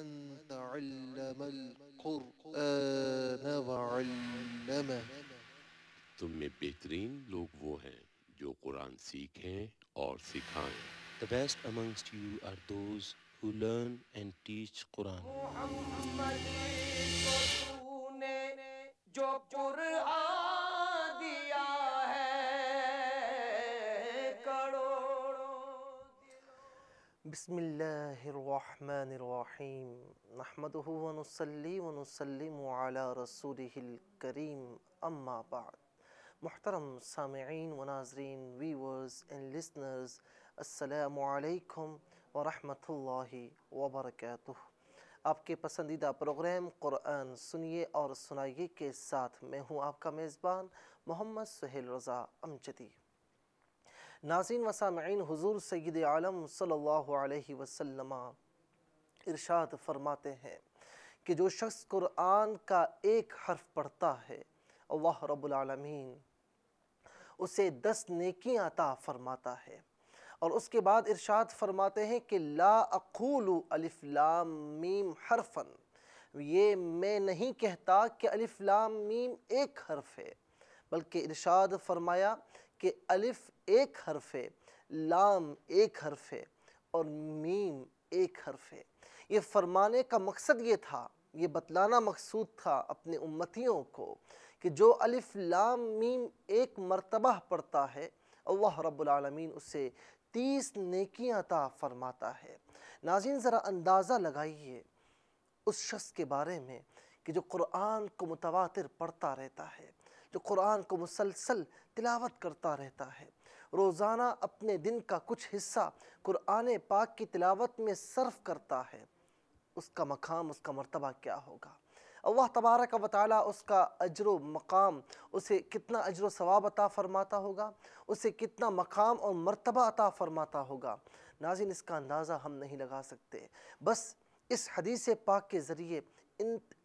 أنت علم القرآن وعلمه تم میں بہترین لوگ وہ ہیں جو قرآن سیکھیں اور سکھائیں The best amongst you are those who learn and teach Quran. محمد جو قرآن بسم اللہ الرحمن الرحیم نحمده علی رسوله الكریم اما بعد محترم سامعین و ناظرین ویورس اینڈ لسنرز السلام علیکم و اللہ وبرکاتہ آپ کے پسندیدہ پروگرام قرآن سنیے اور سنائیے کے ساتھ میں ہوں آپ کا میزبان محمد سہیل رضا امجدی ناظرین و سامعین حضور سید عالم صلی اللہ علیہ وسلم ارشاد فرماتے ہیں کہ جو شخص قرآن کا ایک حرف پڑھتا ہے اللہ رب العالمین اسے دس نیکیاں عطا فرماتا ہے اور اس کے بعد ارشاد فرماتے ہیں کہ لا اقول الف لام میم حرفا یہ میں نہیں کہتا کہ الف لام میم ایک حرف ہے بلکہ ارشاد فرمایا کہ الف ایک حرف ہے لام ایک حرف ہے اور میم ایک حرف ہے یہ فرمانے کا مقصد یہ تھا یہ بتلانا مقصود تھا اپنے امتیوں کو کہ جو الف لام میم ایک مرتبہ پڑھتا ہے اللہ رب العالمین اسے تیس نیکیاں عطا فرماتا ہے ناظرین ذرا اندازہ لگائیے اس شخص کے بارے میں کہ جو قرآن کو متواتر پڑتا رہتا ہے جو قرآن کو مسلسل تلاوت کرتا رہتا ہے روزانہ اپنے دن کا کچھ حصہ قرآن پاک کی تلاوت میں صرف کرتا ہے اس کا مقام اس کا مرتبہ کیا ہوگا اللہ تبارک و تعالی اس کا اجر و مقام اسے کتنا اجر و ثواب عطا فرماتا ہوگا اسے کتنا مقام اور مرتبہ عطا فرماتا ہوگا ناظرین اس کا اندازہ ہم نہیں لگا سکتے بس اس حدیث پاک کے ذریعے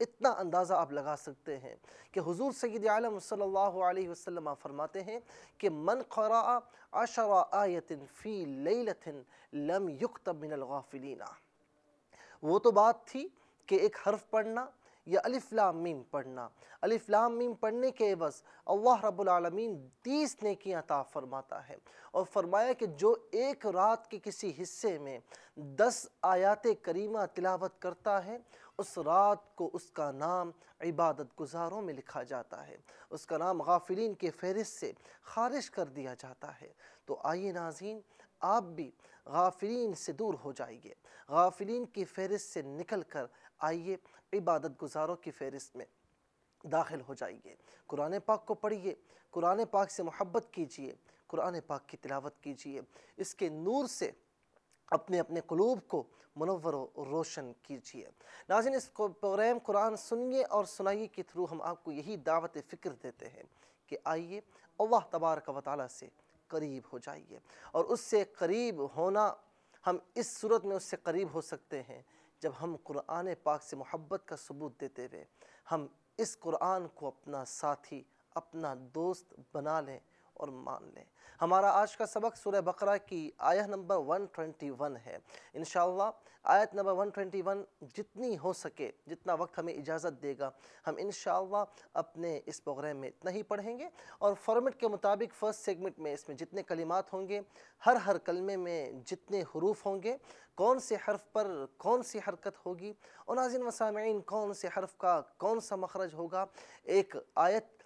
اتنا اندازہ آپ لگا سکتے ہیں کہ حضور سید عالم صلی اللہ علیہ وسلم فرماتے ہیں کہ من قراء عشر آیت فی لیلت لم یکتب من الغافلین وہ تو بات تھی کہ ایک حرف پڑھنا یا الف لام میم پڑھنا الف لام میم پڑھنے کے عوض اللہ رب العالمین تیس نیکی عطا فرماتا ہے اور فرمایا کہ جو ایک رات کے کسی حصے میں دس آیات کریمہ تلاوت کرتا ہے اس رات کو اس کا نام عبادت گزاروں میں لکھا جاتا ہے اس کا نام غافلین کے فہرست سے خارج کر دیا جاتا ہے تو آئیے ناظرین آپ بھی غافلین سے دور ہو جائیے غافلین کی فہرست سے نکل کر آئیے عبادت گزاروں کی فہرست میں داخل ہو جائیے قرآن پاک کو پڑھیے قرآن پاک سے محبت کیجیے قرآن پاک کی تلاوت کیجیے اس کے نور سے اپنے اپنے قلوب کو منور و روشن کیجیے ناظرین اس پروگرام قرآن سنیے اور سنائیے کے تھرو ہم آپ کو یہی دعوت فکر دیتے ہیں کہ آئیے اللہ تبارک و تعالیٰ سے قریب ہو جائیے اور اس سے قریب ہونا ہم اس صورت میں اس سے قریب ہو سکتے ہیں جب ہم قرآن پاک سے محبت کا ثبوت دیتے ہوئے ہم اس قرآن کو اپنا ساتھی اپنا دوست بنا لیں اور مان لیں ہمارا آج کا سبق سورہ بقرہ کی آیہ نمبر 121 ہے انشاءاللہ آیت نمبر 121 جتنی ہو سکے جتنا وقت ہمیں اجازت دے گا ہم انشاءاللہ اپنے اس پروگرام میں اتنا ہی پڑھیں گے اور فارمیٹ کے مطابق فرسٹ سیگمنٹ میں اس میں جتنے کلمات ہوں گے ہر ہر کلمے میں جتنے حروف ہوں گے کون سے حرف پر کون سی حرکت ہوگی اور ناظرین و سامعین کون سے حرف کا کون سا مخرج ہوگا ایک آیت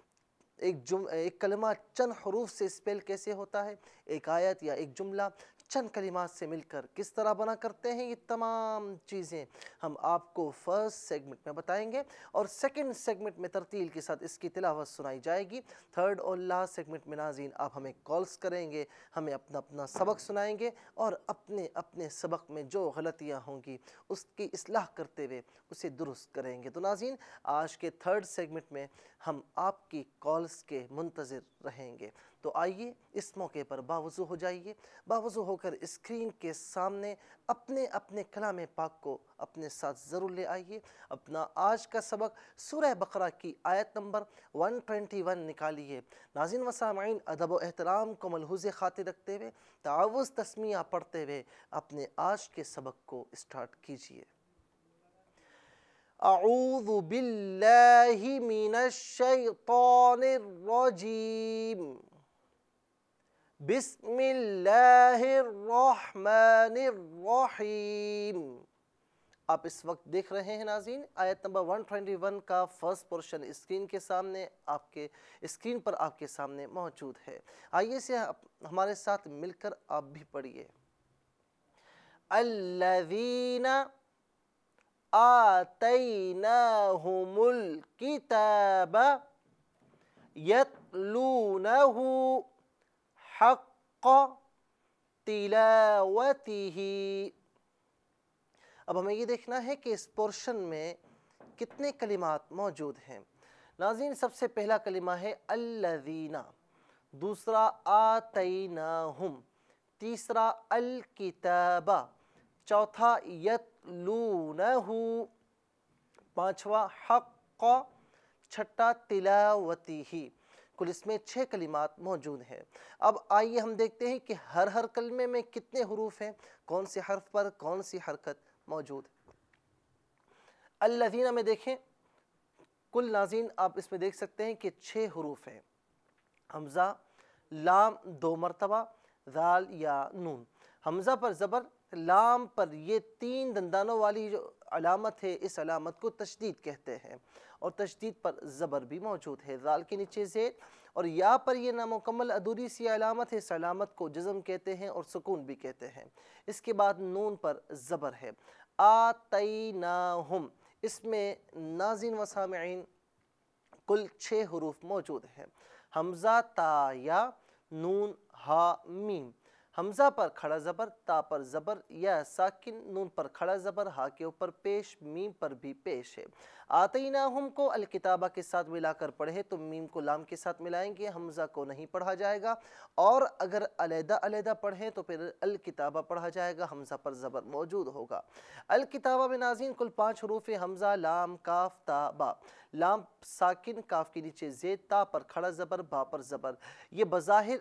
ایک جم ایک کلمہ چند حروف سے اسپیل کیسے ہوتا ہے ایک آیت یا ایک جملہ چند کلمات سے مل کر کس طرح بنا کرتے ہیں یہ تمام چیزیں ہم آپ کو فرسٹ سیگمنٹ میں بتائیں گے اور سیکنڈ سیگمنٹ میں ترتیل کے ساتھ اس کی تلاوت سنائی جائے گی تھرڈ اور لاسٹ سیگمنٹ میں ناظرین آپ ہمیں کالز کریں گے ہمیں اپنا اپنا سبق سنائیں گے اور اپنے اپنے سبق میں جو غلطیاں ہوں گی اس کی اصلاح کرتے ہوئے اسے درست کریں گے تو ناظرین آج کے تھرڈ سیگمنٹ میں ہم آپ کی کالز کے منتظر رہیں گے تو آئیے اس موقع پر باوضو ہو جائیے باوضو ہو کر اسکرین کے سامنے اپنے اپنے کلام پاک کو اپنے ساتھ ضرور لے آئیے اپنا آج کا سبق سورہ بقرہ کی آیت نمبر 121 نکالیے ناظرین و سامعین ادب و احترام کو ملحوظ خاطر رکھتے ہوئے تعاوض تسمیہ پڑھتے ہوئے اپنے آج کے سبق کو اسٹارٹ کیجیے اعوذ باللہ من الشیطان الرجیم بسم اللہ الرحمن الرحیم آپ اس وقت دیکھ رہے ہیں ناظرین آیت نمبر 121 کا فرسٹ پورشن اسکرین کے سامنے آپ کے اسکرین پر آپ کے سامنے موجود ہے آئیے سے ہمارے ساتھ مل کر آپ بھی پڑھیے آتیناہم الکتاب یتلونہو حق تلاوتی اب ہمیں یہ دیکھنا ہے کہ اس پورشن میں کتنے کلمات موجود ہیں ناظرین سب سے پہلا کلمہ ہے الذین دوسرا آتیناہم تیسرا الکتابہ چوتھا یتلونہو پانچواں حق چھٹا تلاوتی ہی کل اس میں چھ کلمات موجود ہیں اب آئیے ہم دیکھتے ہیں کہ ہر ہر کلمے میں کتنے حروف ہیں کون سے حرف پر کون سی حرکت موجود اللذینہ میں دیکھیں کل ناظرین آپ اس میں دیکھ سکتے ہیں کہ چھ حروف ہیں حمزہ لام دو مرتبہ ذال یا نون حمزہ پر زبر لام پر یہ تین دندانوں والی جو علامت ہے اس علامت کو تشدید کہتے ہیں اور تشدید پر زبر بھی موجود ہے ذال کے نیچے زیر اور یا پر یہ نامکمل ادھوری سی علامت ہے اس علامت کو جزم کہتے ہیں اور سکون بھی کہتے ہیں اس کے بعد نون پر زبر ہے آتیناہم اس میں و سامعین کل چھ حروف موجود ہیں حمزہ تا یا نون میم حمزہ پر کھڑا زبر تا پر زبر یا ساکن نون پر کھڑا زبر ہا کے اوپر پیش میم پر بھی پیش ہے آتئی ہم کو الکتابہ کے ساتھ ملا کر پڑھے تو میم کو لام کے ساتھ ملائیں گے حمزہ کو نہیں پڑھا جائے گا اور اگر علیحدہ علیحدہ پڑھیں تو پھر الکتابہ پڑھا جائے گا حمزہ پر زبر موجود ہوگا الکتابہ میں ناظرین کل پانچ حروف حمزہ لام کاف تا با لام ساکن کاف کے نیچے زید تا پر کھڑا زبر با پر زبر یہ بظاہر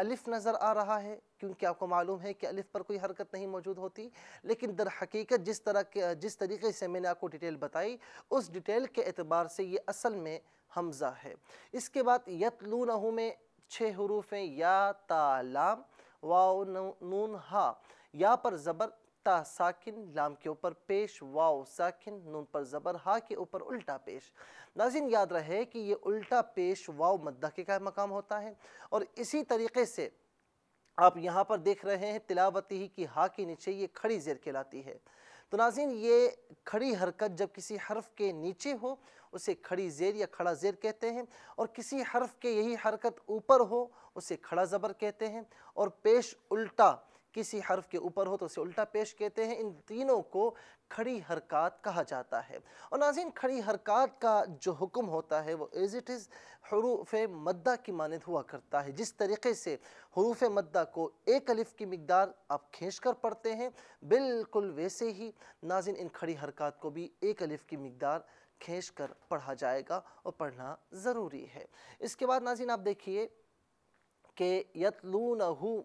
الف نظر آ رہا ہے کیونکہ آپ کو معلوم ہے کہ الف پر کوئی حرکت نہیں موجود ہوتی لیکن در حقیقت جس طرح کے جس طریقے سے میں نے آپ کو ڈیٹیل بتائی اس ڈیٹیل کے اعتبار سے یہ اصل میں حمزہ ہے اس کے بعد یتلونہو میں چھ حروف یا تالام ہا یا پر زبر تا ساکن لام کے اوپر پیش واو ساکن نون پر زبر ہا کے اوپر الٹا پیش ناظرین یاد رہے کہ یہ الٹا پیش واو مدہ کے کا مقام ہوتا ہے اور اسی طریقے سے آپ یہاں پر دیکھ رہے ہیں تلاوتی ہی کی ہا کے نیچے یہ کھڑی زیر کے لاتی ہے تو ناظرین یہ کھڑی حرکت جب کسی حرف کے نیچے ہو اسے کھڑی زیر یا کھڑا زیر کہتے ہیں اور کسی حرف کے یہی حرکت اوپر ہو اسے کھڑا زبر کہتے ہیں اور پیش الٹا کسی حرف کے اوپر ہو تو اسے الٹا پیش کہتے ہیں ان تینوں کو کھڑی حرکات کہا جاتا ہے اور ناظرین کھڑی حرکات کا جو حکم ہوتا ہے وہ ایز اٹ از حروف مدہ کی مانند ہوا کرتا ہے جس طریقے سے حروف مدہ کو ایک الف کی مقدار آپ کھینچ کر پڑھتے ہیں بالکل ویسے ہی ناظرین ان کھڑی حرکات کو بھی ایک الف کی مقدار کھینچ کر پڑھا جائے گا اور پڑھنا ضروری ہے اس کے بعد ناظرین آپ دیکھیے کہ یتلونہو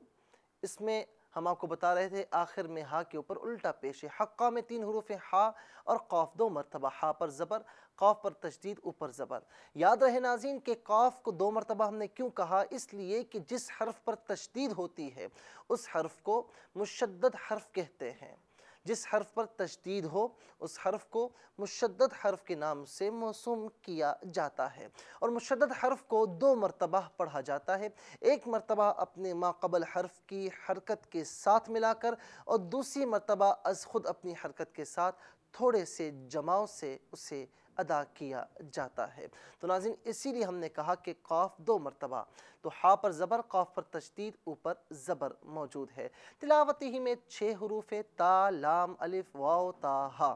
اس میں ہم آپ کو بتا رہے تھے آخر میں ہا کے اوپر الٹا پیش ہے حقہ میں تین حروف ہا اور قاف دو مرتبہ ہا پر زبر قاف پر تجدید اوپر زبر یاد رہے ناظرین کہ قاف کو دو مرتبہ ہم نے کیوں کہا اس لیے کہ جس حرف پر تشدید ہوتی ہے اس حرف کو مشدد حرف کہتے ہیں جس حرف پر تشدید ہو اس حرف کو مشدد حرف کے نام سے موسوم کیا جاتا ہے اور مشدد حرف کو دو مرتبہ پڑھا جاتا ہے ایک مرتبہ اپنے ماقبل حرف کی حرکت کے ساتھ ملا کر اور دوسری مرتبہ از خود اپنی حرکت کے ساتھ تھوڑے سے جماؤ سے اسے ادا کیا جاتا ہے تو ناظرین اسی لیے ہم نے کہا کہ قاف دو مرتبہ تو ہا پر زبر قاف پر تشدید اوپر زبر موجود ہے تلاوتی ہی میں چھ حروف تا تا تا لام واو ہا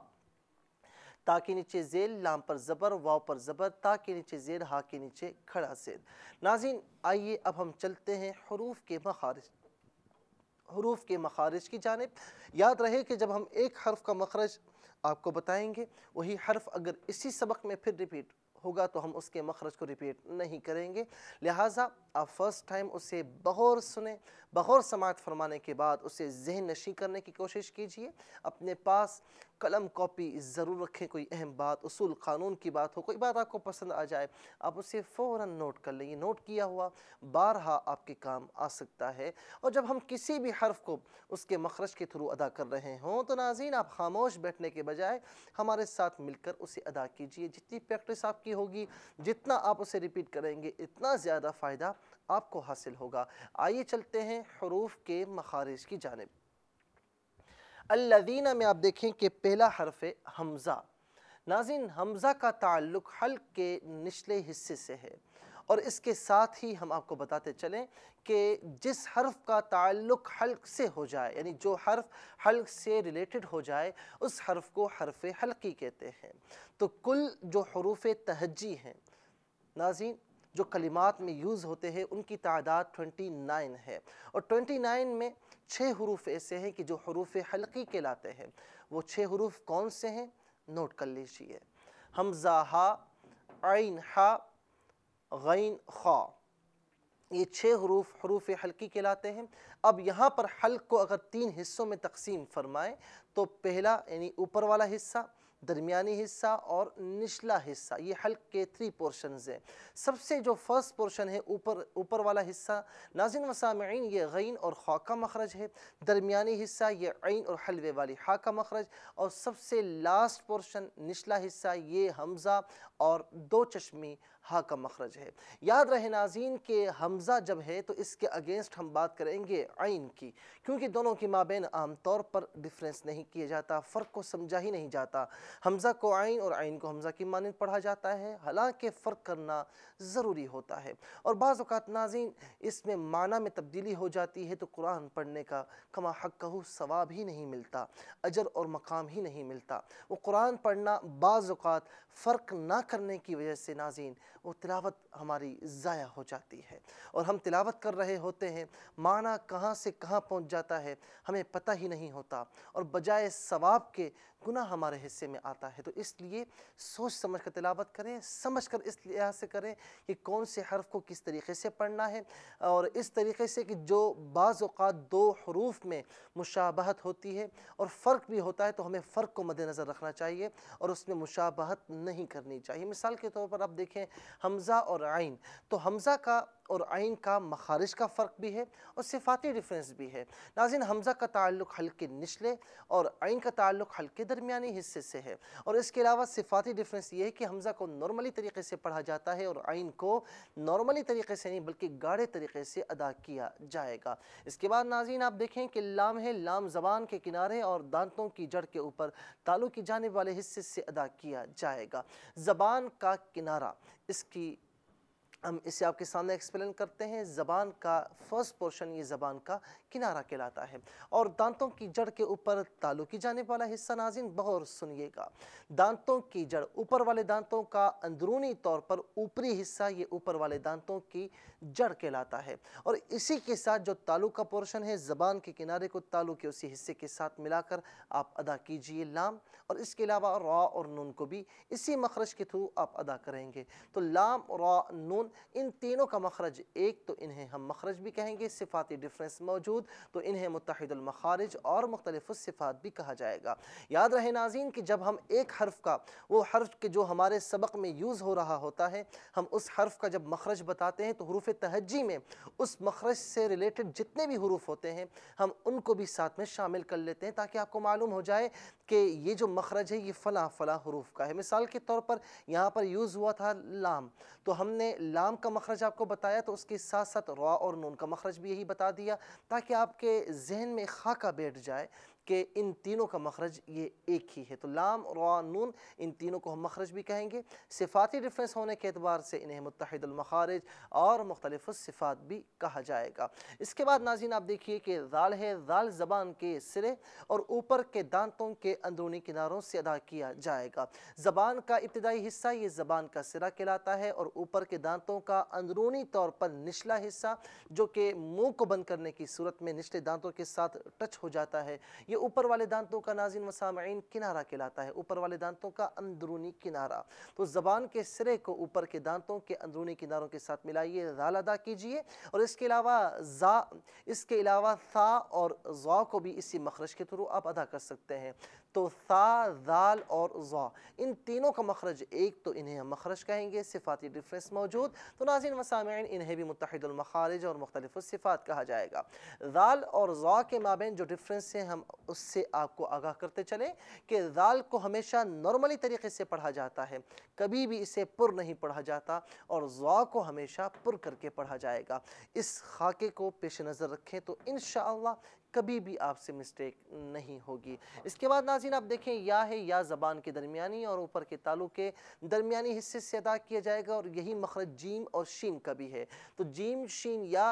کی نیچے زیل لام پر زبر واو پر زبر تا کے نیچے زیل ہا کے نیچے کھڑا سید ناظرین آئیے اب ہم چلتے ہیں حروف کے مخارج حروف کے مخارج کی جانب یاد رہے کہ جب ہم ایک حرف کا مخرج آپ کو بتائیں گے وہی حرف اگر اسی سبق میں پھر ریپیٹ ہوگا تو ہم اس کے مخرج کو ریپیٹ نہیں کریں گے لہٰذا آپ فرسٹ ٹائم اسے بغور سنیں بغور سماعت فرمانے کے بعد اسے ذہن نشی کرنے کی کوشش کیجیے اپنے پاس قلم کاپی ضرور رکھیں کوئی اہم بات اصول قانون کی بات ہو کوئی بات آپ کو پسند آ جائے آپ اسے فوراً نوٹ کر لیں یہ نوٹ کیا ہوا بارہا آپ کے کام آ سکتا ہے اور جب ہم کسی بھی حرف کو اس کے مخرج کے تھرو ادا کر رہے ہوں تو ناظرین آپ خاموش بیٹھنے کے بجائے ہمارے ساتھ مل کر اسے ادا کیجیے جتنی پریکٹس آپ کی ہوگی جتنا آپ اسے ریپیٹ کریں گے اتنا زیادہ فائدہ آپ کو حاصل ہوگا آئیے چلتے ہیں حروف کے مخارج کی جانب الَّذِينَ میں آپ دیکھیں کہ پہلا حرف حمزہ ناظرین حمزہ کا تعلق حلق کے نشلے حصے سے ہے اور اس کے ساتھ ہی ہم آپ کو بتاتے چلیں کہ جس حرف کا تعلق حلق سے ہو جائے یعنی جو حرف حلق سے ریلیٹڈ ہو جائے اس حرف کو حرف حلقی کہتے ہیں تو کل جو حروف تہجی ہیں ناظرین جو کلمات میں یوز ہوتے ہیں ان کی تعداد 29 ہے اور 29 میں چھ حروف ایسے ہیں کہ جو حروف حلقی کہلاتے ہیں وہ چھ حروف کون سے ہیں نوٹ کر لیجئے حمزہ ہا عین ہا غین خا یہ چھ حروف حروف حلقی کہلاتے ہیں اب یہاں پر حلق کو اگر تین حصوں میں تقسیم فرمائیں تو پہلا یعنی اوپر والا حصہ درمیانی حصہ اور نشلہ حصہ یہ حلق کے تھری پورشنز ہیں سب سے جو فرسٹ پورشن ہے اوپر اوپر والا حصہ ناظرین و سامعین یہ غین اور خاکہ مخرج ہے درمیانی حصہ یہ عین اور حلوے والی حاکہ مخرج اور سب سے لاسٹ پورشن نشلہ حصہ یہ حمزہ اور دو چشمی ہا کا مخرج ہے یاد رہے ناظرین کہ حمزہ جب ہے تو اس کے اگینسٹ ہم بات کریں گے عین کی کیونکہ دونوں کی مابین عام طور پر ڈیفرنس نہیں کیا جاتا فرق کو سمجھا ہی نہیں جاتا حمزہ کو عین اور عین کو حمزہ کی مانند پڑھا جاتا ہے حالانکہ فرق کرنا ضروری ہوتا ہے اور بعض اوقات ناظرین اس میں معنی میں تبدیلی ہو جاتی ہے تو قرآن پڑھنے کا کما حق کہو ثواب ہی نہیں ملتا اجر اور مقام ہی نہیں ملتا وہ قرآن پڑھنا بعض اوقات فرق نہ کرنے کی وجہ سے ناظرین وہ تلاوت ہماری ضائع ہو جاتی ہے اور ہم تلاوت کر رہے ہوتے ہیں معنی کہاں سے کہاں پہنچ جاتا ہے ہمیں پتہ ہی نہیں ہوتا اور بجائے ثواب کے گناہ ہمارے حصے میں آتا ہے تو اس لیے سوچ سمجھ کر تلاوت کریں سمجھ کر اس لحاظ سے کریں کہ کون سے حرف کو کس طریقے سے پڑھنا ہے اور اس طریقے سے کہ جو بعض اوقات دو حروف میں مشابہت ہوتی ہے اور فرق بھی ہوتا ہے تو ہمیں فرق کو مد نظر رکھنا چاہیے اور اس میں مشابہت نہیں کرنی چاہیے مثال کے طور پر آپ دیکھیں حمزہ اور عین تو حمزہ کا اور عین کا مخارج کا فرق بھی ہے اور صفاتی ڈیفرنس بھی ہے ناظرین حمزہ کا تعلق حلقے نچلے اور عین کا تعلق حلقے درمیانی حصے سے ہے اور اس کے علاوہ صفاتی ڈیفرنس یہ ہے کہ حمزہ کو نارملی طریقے سے پڑھا جاتا ہے اور عین کو نارملی طریقے سے نہیں بلکہ گاڑے طریقے سے ادا کیا جائے گا اس کے بعد ناظرین آپ دیکھیں کہ لام ہے لام زبان کے کنارے اور دانتوں کی جڑ کے اوپر تالو کی جانب والے حصے سے ادا کیا جائے گا زبان کا کنارہ اس کی ہم اسے آپ کے سامنے ایکسپلین کرتے ہیں زبان کا فرسٹ پورشن یہ زبان کا کنارہ کہلاتا ہے اور دانتوں کی جڑ کے اوپر تالو کی جانے والا حصہ ناظرین بہر سنیے گا دانتوں کی جڑ اوپر والے دانتوں کا اندرونی طور پر اوپری حصہ یہ اوپر والے دانتوں کی جڑ کہلاتا ہے اور اسی کے ساتھ جو تالو کا پورشن ہے زبان کے کنارے کو تالو کے اسی حصے کے ساتھ ملا کر آپ ادا کیجئے لام اور اس کے علاوہ را اور نون کو بھی اسی مخرج کے تھرو آپ ادا کریں گے تو لام را نون ان تینوں کا مخرج ایک تو انہیں ہم مخرج بھی کہیں گے صفاتی ڈیفرنس موجود موجود تو انہیں متحد المخارج اور مختلف بھی کہا جائے گا یاد رہے ناظرین کہ جب ہم ایک حرف کا وہ حرف کے جو ہمارے سبق میں یوز ہو رہا ہوتا ہے ہم اس حرف کا جب مخرج بتاتے ہیں تو حروف تہجی میں اس مخرج سے ریلیٹڈ جتنے بھی حروف ہوتے ہیں ہم ان کو بھی ساتھ میں شامل کر لیتے ہیں تاکہ آپ کو معلوم ہو جائے کہ یہ جو مخرج ہے یہ فلاں فلاں حروف کا ہے مثال کے طور پر یہاں پر یوز ہوا تھا لام تو ہم نے لام کا مخرج آپ کو بتایا تو اس کے ساتھ ساتھ روا اور نون کا مخرج بھی یہی بتا دیا تاکہ آپ کے ذہن میں خاکہ بیٹھ جائے کہ ان تینوں کا مخرج یہ ایک ہی ہے تو لام را نون ان تینوں کو ہم مخرج بھی کہیں گے صفاتی ڈیفرنس ہونے کے اعتبار سے انہیں متحد المخارج اور مختلف صفات بھی کہا جائے گا اس کے بعد ناظرین آپ دیکھیے کہ ذال ہے ذال زبان کے سرے اور اوپر کے دانتوں کے اندرونی کناروں سے ادا کیا جائے گا زبان کا ابتدائی حصہ یہ زبان کا سرہ کلاتا ہے اور اوپر کے دانتوں کا اندرونی طور پر نشلہ حصہ جو کہ منہ کو بند کرنے کی صورت میں نچلے دانتوں کے ساتھ ٹچ ہو جاتا ہے یہ یہ اوپر والے دانتوں کا ناظرین و سامعین کنارہ کلاتا ہے اوپر والے دانتوں کا اندرونی کنارہ تو زبان کے سرے کو اوپر کے دانتوں کے اندرونی کناروں کے ساتھ ملائیے رال ادا کیجئے اور اس کے علاوہ زا اس کے علاوہ ثا اور زا کو بھی اسی مخرج کے طرح آپ ادا کر سکتے ہیں تو سا زال اور ذواء ان تینوں کا مخرج ایک تو انہیں ہم مخرج کہیں گے صفاتی ڈیفرنس موجود تو ناظرین و سامعین انہیں بھی متحد المخارج اور مختلف الصفات کہا جائے گا ذال اور ذوا کے مابین جو ڈیفرنس ہیں ہم اس سے آپ کو آگاہ کرتے چلیں کہ ذال کو ہمیشہ نارملی طریقے سے پڑھا جاتا ہے کبھی بھی اسے پر نہیں پڑھا جاتا اور ذوا کو ہمیشہ پر کر کے پڑھا جائے گا اس خاکے کو پیش نظر رکھیں تو انشاءاللہ کبھی بھی آپ سے مسٹیک نہیں ہوگی اس کے بعد ناظرین آپ دیکھیں یا ہے یا زبان کے درمیانی اور اوپر کے تعلق کے درمیانی حصے سے ادا کیا جائے گا اور یہی مخرج جیم اور شین کا بھی ہے تو جیم شین یا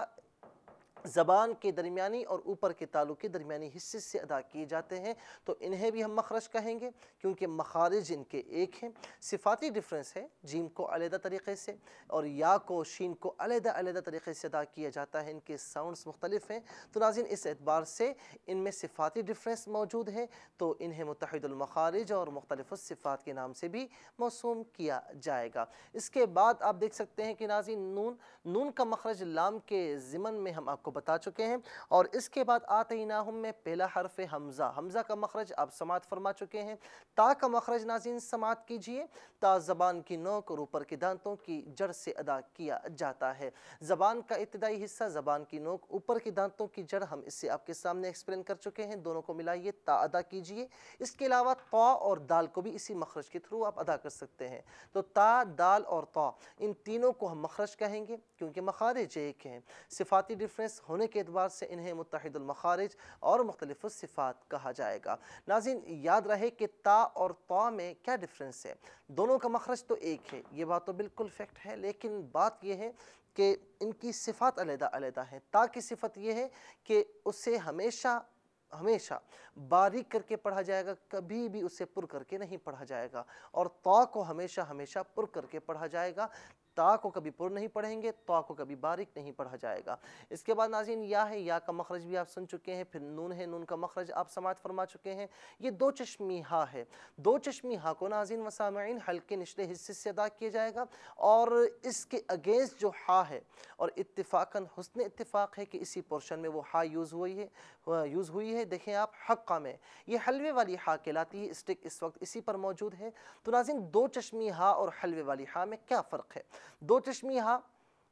زبان کے درمیانی اور اوپر کے تعلق کے درمیانی حصے سے ادا کیے جاتے ہیں تو انہیں بھی ہم مخرج کہیں گے کیونکہ مخارج ان کے ایک ہیں صفاتی ڈیفرنس ہے جیم کو علیحدہ طریقے سے اور یا کو شین کو علیحدہ علیحدہ طریقے سے ادا کیا جاتا ہے ان کے ساؤنڈز مختلف ہیں تو ناظرین اس اعتبار سے ان میں صفاتی ڈیفرنس موجود ہے تو انہیں متحد المخارج اور مختلف صفات کے نام سے بھی موسوم کیا جائے گا اس کے بعد آپ دیکھ سکتے ہیں کہ ناظرین نون نون کا مخرج لام کے ضمن میں ہم آپ کو بتا چکے ہیں اور اس کے بعد میں پہلا حرف حمزہ حمزہ کا مخرج آپ سماعت فرما چکے ہیں تا کا مخرج ناظرین سماعت کیجئے تا زبان کی نوک اور اوپر کے دانتوں کی جڑ سے ادا کیا جاتا ہے زبان کا ابتدائی حصہ زبان کی نوک اوپر کی دانتوں کی جڑ ہم اس سے آپ کے سامنے ایکسپلین کر چکے ہیں دونوں کو ملائیے تا ادا کیجئے اس کے علاوہ تا اور دال کو بھی اسی مخرج کے تھرو آپ ادا کر سکتے ہیں تو تا دال اور تا ان تینوں کو ہم مخرج کہیں گے کیونکہ مخارج ایک ہیں صفاتی ڈیفرنس ہونے کے اعتبار سے انہیں متحد المخارج اور مختلف الصفات کہا جائے گا ناظرین یاد رہے کہ تا اور تا میں کیا ڈیفرنس ہے دونوں کا مخرج تو ایک ہے یہ بات تو بالکل فیکٹ ہے لیکن بات یہ ہے کہ ان کی صفات علیحدہ علیحدہ ہیں تا کی صفت یہ ہے کہ اسے ہمیشہ ہمیشہ باریک کر کے پڑھا جائے گا کبھی بھی اسے پر کر کے نہیں پڑھا جائے گا اور تا کو ہمیشہ ہمیشہ پر کر کے پڑھا جائے گا تا کو کبھی پر نہیں پڑھیں گے تا کو کبھی باریک نہیں پڑھا جائے گا اس کے بعد ناظرین یا ہے یا کا مخرج بھی آپ سن چکے ہیں پھر نون ہے نون کا مخرج آپ سماعت فرما چکے ہیں یہ دو چشمی ہا ہے دو چشمی ہا کو ناظرین و سامعین حلقے نچلے حصے سے ادا کیا جائے گا اور اس کے اگینسٹ جو ہا ہے اور اتفاقاً حسن اتفاق ہے کہ اسی پورشن میں وہ ہا یوز ہوئی ہے یوز ہوئی ہے دیکھیں آپ حقہ میں یہ حلوے والی ہا کہلاتی اسٹک اس وقت اسی پر موجود ہے تو ناظرین دو چشمی ہا اور حلوے والی ہا میں کیا فرق ہے دو چشمی ہا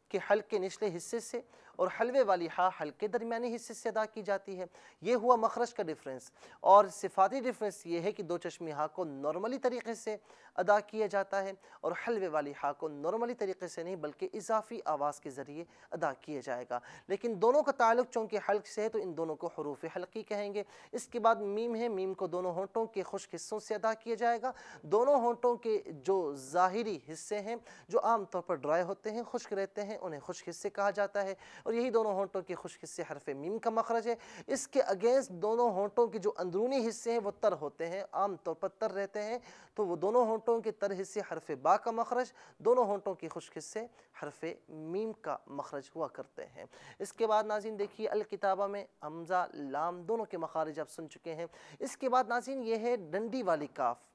کے کے نچلے حصے سے اور حلوے والی ہا کے درمیانی حصے سے ادا کی جاتی ہے یہ ہوا مخرج کا ڈیفرنس اور صفاتی ڈیفرنس یہ ہے کہ دو چشمی ہا کو نارملی طریقے سے ادا کیا جاتا ہے اور حلوے والی ہا کو نارملی طریقے سے نہیں بلکہ اضافی آواز کے ذریعے ادا کیا جائے گا لیکن دونوں کا تعلق چونکہ حلق سے ہے تو ان دونوں کو حروف حلقی کہیں گے اس کے بعد میم ہے میم کو دونوں ہونٹوں کے خشک حصوں سے ادا کیا جائے گا دونوں ہونٹوں کے جو ظاہری حصے ہیں جو عام طور پر ڈرائے ہوتے ہیں خشک رہتے ہیں انہیں خشک حصے کہا جاتا ہے اور یہی دونوں ہونٹوں کے خشک حصے حرف میم کا مخرج ہے اس کے اگینسٹ دونوں ہونٹوں کے جو اندرونی حصے ہیں وہ تر ہوتے ہیں عام طور پر تر رہتے ہیں تو وہ دونوں ہونٹوں ہونٹوں کے تر حصے حرف با کا مخرج دونوں ہونٹوں کی خشک حصے حرف میم کا مخرج ہوا کرتے ہیں اس کے بعد ناظرین دیکھیے الکتابہ میں حمزہ لام دونوں کے مخارج آپ سن چکے ہیں اس کے بعد ناظرین یہ ہے ڈنڈی والی کاف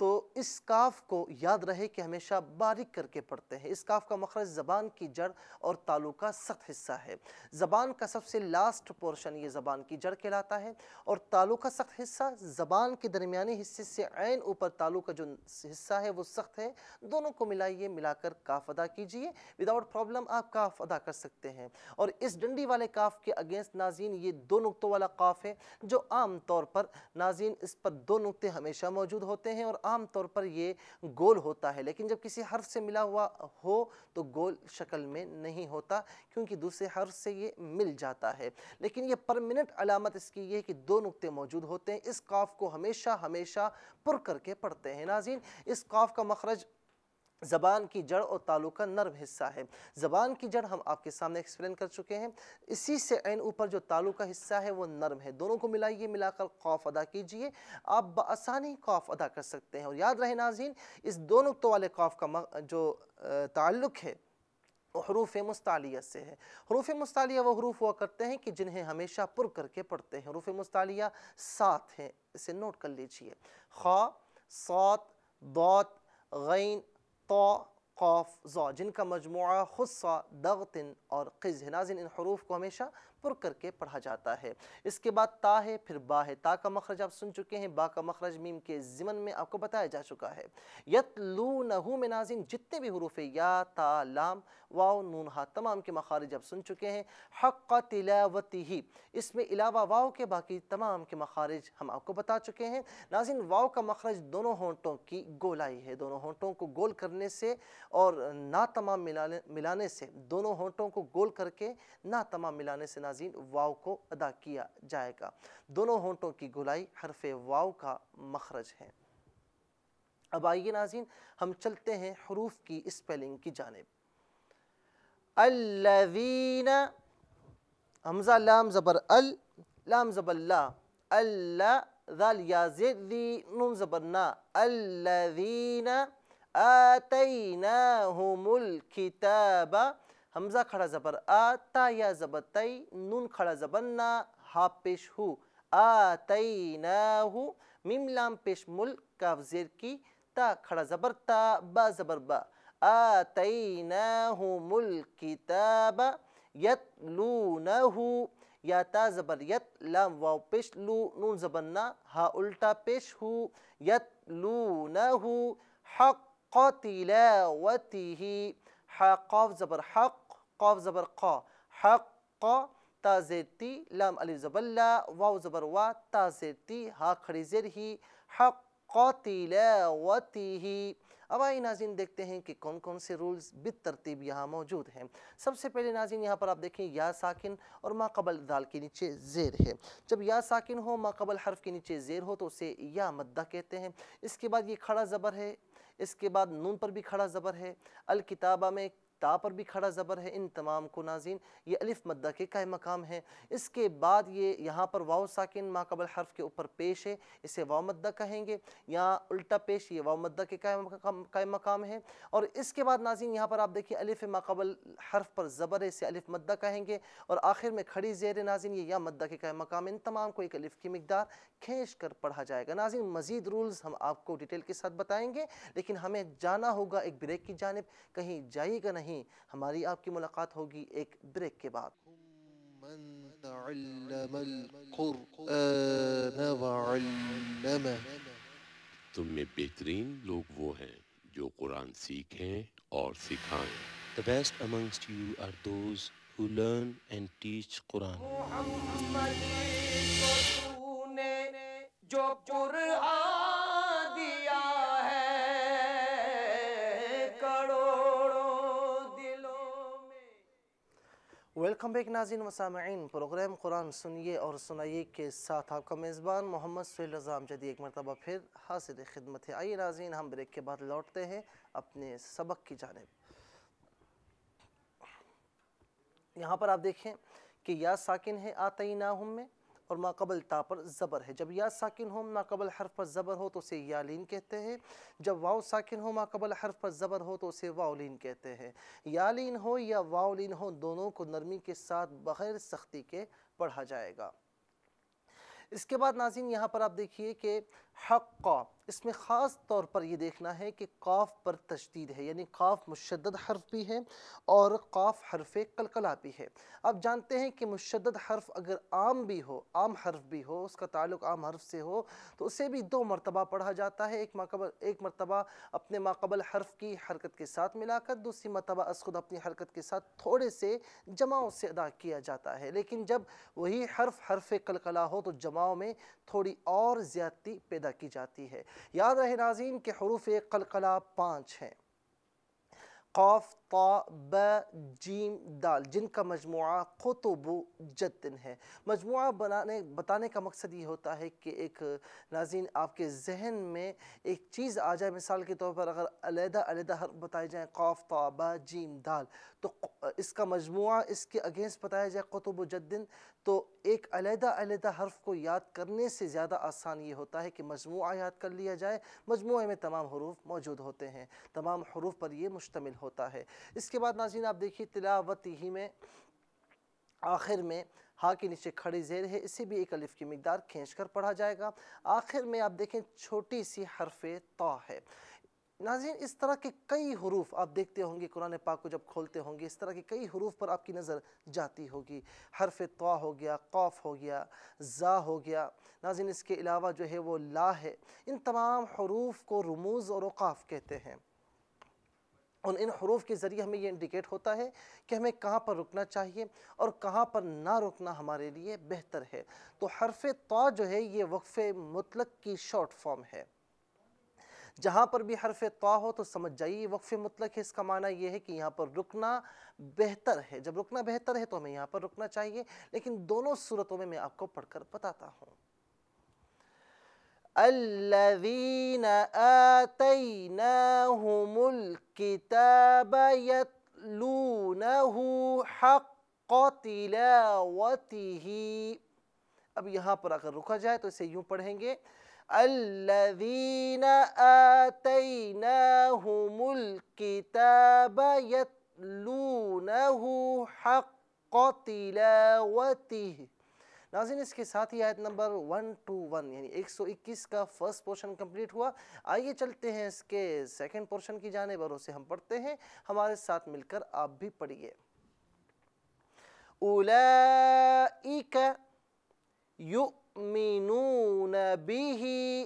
تو اس کاف کو یاد رہے کہ ہمیشہ باریک کر کے پڑھتے ہیں اس کاف کا مخرج زبان کی جڑ اور تالو کا سخت حصہ ہے زبان کا سب سے لاسٹ پورشن یہ زبان کی جڑ کہلاتا ہے اور تالو کا سخت حصہ زبان کے درمیانی حصے سے عین اوپر تالو کا جو حصہ ہے وہ سخت ہے دونوں کو ملائیے ملا کر کاف ادا کیجئے وداؤٹ پرابلم آپ کاف ادا کر سکتے ہیں اور اس ڈنڈی والے کاف کے اگینسٹ ناظرین یہ دو نقطوں والا کاف ہے جو عام طور پر ناظرین اس پر دو نقطے ہمیشہ موجود ہوتے ہیں اور عام طور پر یہ گول ہوتا ہے لیکن جب کسی حرف سے ملا ہوا ہو تو گول شکل میں نہیں ہوتا کیونکہ دوسرے حرف سے یہ مل جاتا ہے لیکن یہ پرمنٹ علامت اس کی یہ ہے کہ دو نکتے موجود ہوتے ہیں اس قاف کو ہمیشہ ہمیشہ پر کر کے پڑھتے ہیں ناظرین اس قاف کا مخرج زبان کی جڑ اور تعلق کا نرم حصہ ہے زبان کی جڑ ہم آپ کے سامنے ایکسپلین کر چکے ہیں اسی سے عین اوپر جو تعلق کا حصہ ہے وہ نرم ہے دونوں کو ملائیے ملا کر قوف ادا کیجئے آپ بآسانی قوف ادا کر سکتے ہیں اور یاد رہے ناظرین اس دونوں تو والے قوف کا جو تعلق ہے حروف مستعلیہ سے ہے حروف مستعلیہ وہ حروف ہوا کرتے ہیں کہ جنہیں ہمیشہ پر کر کے پڑھتے ہیں حروف مستعلیہ ساتھ ہیں اسے نوٹ کر لیجئے خوا سات دوت غین تو قوف زو جن کا مجموعہ خصہ دغتن اور قز ہے ناظرین ان حروف کو ہمیشہ پر کر کے پڑھا جاتا ہے اس کے بعد تا ہے پھر با ہے تا کا مخرج آپ سن چکے ہیں با کا مخرج میم کے زمن میں آپ کو بتایا جا چکا ہے یتلونہو میں ناظرین جتنے بھی حروف یا تا لام واو نون ہا تمام کے مخارج اب سن چکے ہیں حق تلاوتی ہی اس میں علاوہ واو کے باقی تمام کے مخارج ہم آپ کو بتا چکے ہیں ناظرین واو کا مخرج دونوں ہونٹوں کی گولائی ہے دونوں ہونٹوں کو گول کرنے سے اور نا تمام ملانے سے دونوں ہونٹوں کو گول کر کے نا تمام ملانے سے ناظرین واو کو ادا کیا جائے گا دونوں ہونٹوں کی گولائی حرف واو کا مخرج ہے اب آئیے ناظرین ہم چلتے ہیں حروف کی اسپیلنگ کی جانب الذین حمزہ لام زبر ال لام زبر لا اللہ ذال زبر نا الذین آتیناہم الکتاب حمزہ کھڑا زبر آتا یا زبر تی ن کھڑا زبر نا ہا پیش ہو آتیناہو میم لام پیش مل تا کھڑا زبر تا با زبر با آتيناهم الكتاب يتلونه ياتا زبر يت لام واو پیش لو نون زبرنا ها الٹا پیش ہو يتلونه حق تلاوته ح قاف زبر حق قاف زبر قا حق تا زیرتی لام الف زبر لا واو زبر وا تا ها کھڑی زیر حق تلاوته اب آئی ناظرین دیکھتے ہیں کہ کون کون سے رولز بد ترتیب یہاں موجود ہیں سب سے پہلے ناظرین یہاں پر آپ دیکھیں یا ساکن اور ما قبل دال کے نیچے زیر ہے جب یا ساکن ہو ما قبل حرف کے نیچے زیر ہو تو اسے یا مدہ کہتے ہیں اس کے بعد یہ کھڑا زبر ہے اس کے بعد نون پر بھی کھڑا زبر ہے الکتابہ میں تا پر بھی کھڑا زبر ہے ان تمام کو ناظرین یہ الف مدہ کے قائم مقام ہے اس کے بعد یہ یہاں پر واو ساکن ما قبل حرف کے اوپر پیش ہے اسے واو مدہ کہیں گے یہاں الٹا پیش یہ واو مدہ کے قائم مقام ہے اور اس کے بعد ناظرین یہاں پر آپ دیکھیں الف قبل حرف پر زبر ہے اسے الف مدہ کہیں گے اور آخر میں کھڑی زیر ناظرین یہ یا مدہ کے قائم مقام ان تمام کو ایک الف کی مقدار کھینچ کر پڑھا جائے گا ناظرین مزید رولز ہم آپ کو ڈیٹیل کے ساتھ بتائیں گے لیکن ہمیں جانا ہوگا ایک بریک کی جانب کہیں جائیے گا نہیں نہیں ہماری آپ کی ملاقات ہوگی ایک بریک کے بعد من علم القرآن وعلمه تم میں بہترین لوگ وہ ہیں جو قرآن سیکھیں اور سکھائیں The best amongst you are those who learn and teach Quran. محمد تو نے جو قرآن ویلکم بیک ناظرین و سامعین پروگرام قرآن سنیے اور سنائیے کے ساتھ آپ کا میزبان محمد سہیل رضا امجدی ایک مرتبہ پھر حاصل خدمت ہے آئیے ناظرین ہم بریک کے بعد لوٹتے ہیں اپنے سبق کی جانب یہاں پر آپ دیکھیں کہ یا ساکن ہے آتیناہم میں اور ما قبل حرف پر زبر ہو تو اسے یالین کہتے ہیں جب ساکن ہو ما قبل حرف پر زبر ہو تو اسے واؤلین کہتے ہیں یالین ہو یا واولین ہو دونوں کو نرمی کے ساتھ بغیر سختی کے پڑھا جائے گا اس کے بعد ناظرین یہاں پر آپ دیکھیے کہ حق اس میں خاص طور پر یہ دیکھنا ہے کہ قاف پر تشدید ہے یعنی قاف مشدد حرف بھی ہے اور قاف حرف کلکلا بھی ہے آپ جانتے ہیں کہ مشدد حرف اگر عام بھی ہو عام حرف بھی ہو اس کا تعلق عام حرف سے ہو تو اسے بھی دو مرتبہ پڑھا جاتا ہے ایک ماقبل ایک مرتبہ اپنے ماقبل حرف کی حرکت کے ساتھ ملا کر دوسری مرتبہ اس خود اپنی حرکت کے ساتھ تھوڑے سے جماعوں سے ادا کیا جاتا ہے لیکن جب وہی حرف حرف کلقلا ہو تو جماعوں میں تھوڑی اور زیادتی پیدا کی جاتی ہے یاد رہے ناظرین کہ حروف قلقلہ پانچ ہیں طا ب جیم دال جن کا مجموعہ قطب جتن ہے مجموعہ بنانے بتانے کا مقصد یہ ہوتا ہے کہ ایک ناظرین آپ کے ذہن میں ایک چیز آ جائے مثال کے طور پر اگر علیحدہ علیحدہ حرف بتائے جائیں قاف طا ب جیم دال تو اس کا مجموعہ اس کے اگینسٹ بتایا جائے قطب و جدن تو ایک علیحدہ علیحدہ حرف کو یاد کرنے سے زیادہ آسان یہ ہوتا ہے کہ مجموعہ یاد کر لیا جائے مجموعہ میں تمام حروف موجود ہوتے ہیں تمام حروف پر یہ مشتمل ہوتا ہے اس کے بعد ناظرین آپ دیکھیے تلاوت ہی میں آخر میں ہا کے نیچے کھڑی زیر ہے اسے بھی ایک الف کی مقدار کھینچ کر پڑھا جائے گا آخر میں آپ دیکھیں چھوٹی سی حرف تا ہے ناظرین اس طرح کے کئی حروف آپ دیکھتے ہوں گے قرآن پاک کو جب کھولتے ہوں گے اس طرح کے کئی حروف پر آپ کی نظر جاتی ہوگی حرف طا ہو گیا قوف ہو گیا زا ہو گیا ناظرین اس کے علاوہ جو ہے وہ لا ہے ان تمام حروف کو رموز اور اوقاف کہتے ہیں اور ان حروف کے ذریعے ہمیں یہ انڈیکیٹ ہوتا ہے کہ ہمیں کہاں پر رکنا چاہیے اور کہاں پر نہ رکنا ہمارے لیے بہتر ہے تو حرف جو ہے یہ وقف مطلق کی شارٹ فارم ہے جہاں پر بھی حرف طا ہو تو سمجھ جائیے وقف مطلق ہے اس کا معنی یہ ہے کہ یہاں پر رکنا بہتر ہے جب رکنا بہتر ہے تو ہمیں یہاں پر رکنا چاہیے لیکن دونوں صورتوں میں میں آپ کو پڑھ کر بتاتا ہوں الذين آتيناهم الکتاب یتلونه حق تلاوته اب یہاں پر اگر رکا جائے تو اسے یوں پڑھیں گے الذين آتیناهم الکتاب یتلونه حق تلاوته ناظرین اس کے ساتھ ہی آیت نمبر یعنی ایک سو اکیس کا فرسٹ پورشن کمپلیٹ ہوا آئیے چلتے ہیں اس کے سیکنڈ پورشن کی جانب اور سے ہم پڑھتے ہیں ہمارے ساتھ مل کر آپ بھی پڑھیے اول یؤمنون بیہی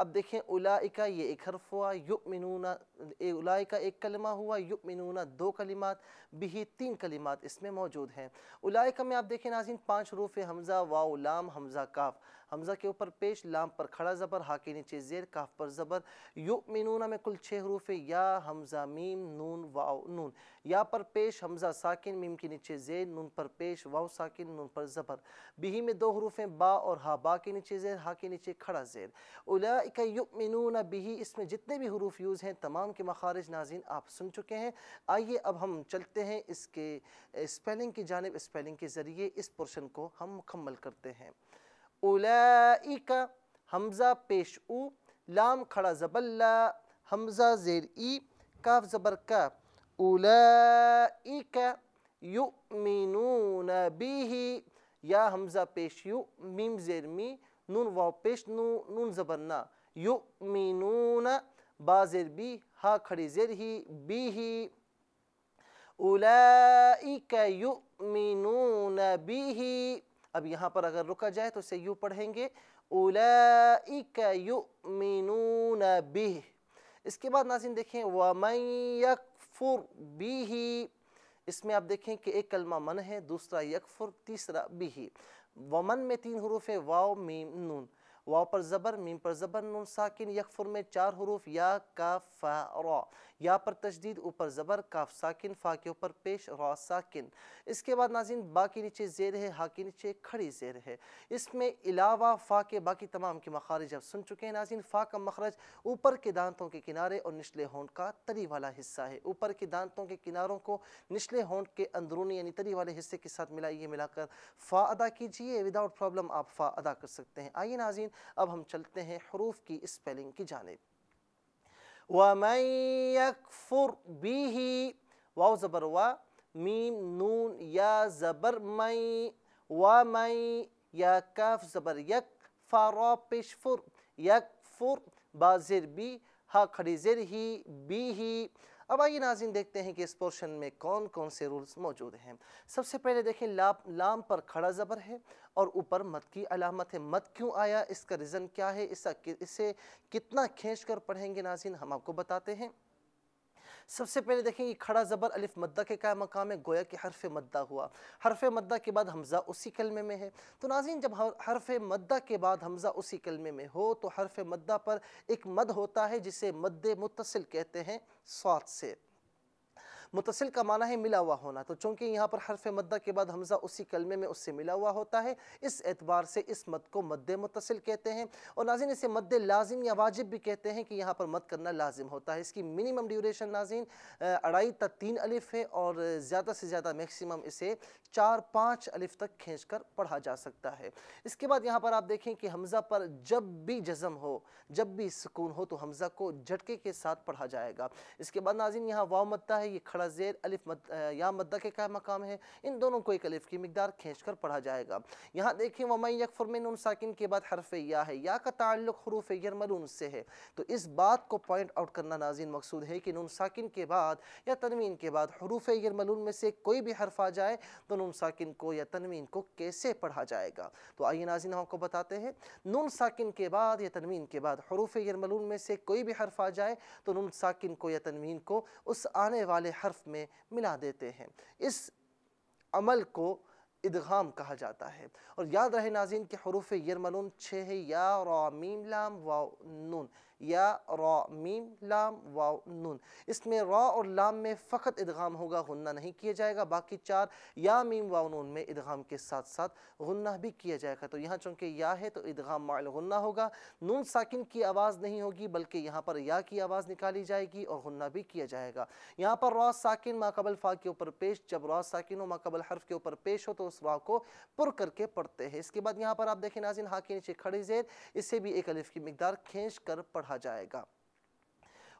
اب دیکھیں اولائکہ یہ ایک حرف ہوا اولائکہ ایک کلمہ ہوا یؤمنون دو کلمات بہی تین کلمات اس میں موجود ہیں اولائکہ میں آپ دیکھیں ناظرین پانچ روف حمزہ واؤ لام حمزہ کاف حمزہ کے اوپر پیش لام پر کھڑا زبر ہا کے نیچے زیر کاف پر زبر یؤمنونہ میں کل چھ حروف یا حمزہ میم نون واؤ نون یا پر پیش حمزہ ساکن میم کے نیچے زیر نون پر پیش واؤ ساکن نون پر زبر بہی میں دو حروف ہیں با اور ہا با کے نیچے زیر ہا کے نیچے کھڑا زیر اولا یؤمنونہ بہی اس میں جتنے بھی حروف یوز ہیں تمام کے مخارج ناظرین آپ سن چکے ہیں آئیے اب ہم چلتے ہیں اس کے اسپیلنگ کی جانب اسپیلنگ کے ذریعے اس پورشن کو ہم مکمل کرتے ہیں حمزہ پیش او لام کھڑا زبل حمزہ زیر ای کاف زبر کا یؤمنون بیہی یا حمزہ پیش یو میم زیر می نون واو پیش نو نون زبرنا یو مین با زیر بی ہا کھڑی زیر ہی یؤمنون بیہی اب یہاں پر اگر رکا جائے تو اسے یوں پڑھیں گے یؤمنون اس کے بعد ناظرین دیکھیں اس میں آپ دیکھیں کہ ایک کلمہ من ہے دوسرا یکفر تیسرا بِهِ ومن میں تین حروف ہے میم نون واو پر زبر میم پر زبر نون ساکن یکفر میں چار حروف یا کا یا پر تجدید اوپر زبر کاف ساکن فا کے اوپر پیش را ساکن اس کے بعد با باقی نیچے زیر ہے ہاکی نیچے کھڑی زیر ہے اس میں علاوہ فا کے باقی تمام کے مخارج اب سن چکے ہیں ناظرین فا کا مخرج اوپر کے دانتوں کے کنارے اور نچلے ہونٹ کا تری والا حصہ ہے اوپر کے دانتوں کے کناروں کو نچلے ہونٹ کے اندرونی یعنی تری والے حصے کے ساتھ ملائیے ملا کر فا ادا کیجئے وداؤٹ پرابلم آپ فا ادا کر سکتے ہیں آئیے ناظرین اب ہم چلتے ہیں حروف کی اسپیلنگ کی جانب وق فرہی واو زبر وا میم نون یا زبرمئی وئی یاف زبر یق فار پشفر یق فور با زیر بی ہ اب آئیے ناظرین دیکھتے ہیں کہ اس پورشن میں کون کون سے رولز موجود ہیں سب سے پہلے دیکھیں لام پر کھڑا زبر ہے اور اوپر مت کی علامت ہے مت کیوں آیا اس کا ریزن کیا ہے اسے کتنا کھینچ کر پڑھیں گے ناظرین ہم آپ کو بتاتے ہیں سب سے پہلے دیکھیں یہ کھڑا زبر الف مدہ کے کیا مقام ہے گویا کہ حرف مدہ ہوا حرف مدہ کے بعد حمزہ اسی کلمے میں ہے تو ناظرین جب حرف مدہ کے بعد حمزہ اسی کلمے میں ہو تو حرف مدہ پر ایک مد ہوتا ہے جسے مد متصل کہتے ہیں سوات سے متصل کا معنی ہے ملا ہوا ہونا تو چونکہ یہاں پر حرف مدہ کے بعد حمزہ اسی کلمے میں اس سے ملا ہوا ہوتا ہے اس اعتبار سے اس مد کو مد متصل کہتے ہیں اور ناظرین اسے مد لازم یا واجب بھی کہتے ہیں کہ یہاں پر مد کرنا لازم ہوتا ہے اس کی منیمم ڈیوریشن ناظرین اڑائی تا تین الف ہے اور زیادہ سے زیادہ میکسیمم اسے چار پانچ الف تک کھینچ کر پڑھا جا سکتا ہے اس کے بعد یہاں پر آپ دیکھیں کہ حمزہ پر جب بھی جزم ہو جب بھی سکون ہو تو حمزہ کو جھٹکے کے ساتھ پڑھا جائے گا اس کے بعد ناظرین یہاں واو مدہ ہے یہ کھڑا پڑھا زیر الف یا مدہ کے کا مقام ہے ان دونوں کو ایک الف کی مقدار کھینچ کر پڑھا جائے گا یہاں دیکھیں ومائی یکفر میں نون ساکن کے بعد حرف یا ہے یا کا تعلق حروف یرملون سے ہے تو اس بات کو پوائنٹ آؤٹ کرنا ناظرین مقصود ہے کہ نون ساکن کے بعد یا تنوین کے بعد حروف یرملون میں سے کوئی بھی حرف آ جائے تو نون ساکن کو یا تنوین کو کیسے پڑھا جائے گا تو آئیے ناظرین ہم کو بتاتے ہیں نون ساکن کے بعد یا تنوین کے بعد حروف یرملون میں سے کوئی بھی حرف آ جائے تو نون ساکن کو یا تنوین کو اس آنے والے حرف حرف میں ملا دیتے ہیں اس عمل کو ادغام کہا جاتا ہے اور یاد رہے ناظرین کہ حروف یرملون ہے یا لام نون یا را میم لام واو نون اس میں را اور لام میں فقط ادغام ہوگا غنہ نہیں کیا جائے گا باقی چار یا میم واو نون میں ادغام کے ساتھ ساتھ غنہ بھی کیا جائے گا تو یہاں چونکہ یا ہے تو ادغام معل غنہ ہوگا نون ساکن کی آواز نہیں ہوگی بلکہ یہاں پر یا کی آواز نکالی جائے گی اور غنہ بھی کیا جائے گا یہاں پر را ساکن ما قبل فا کے اوپر پیش جب را ساکن و قبل حرف کے اوپر پیش ہو تو اس را کو پر کر کے پڑھتے ہیں اس کے بعد یہاں پر آپ دیکھیں ہاں ہاکی نیچے کھڑی زیر اسے بھی ایک علف کی مقدار کھینچ کر پڑھا کہا جائے گا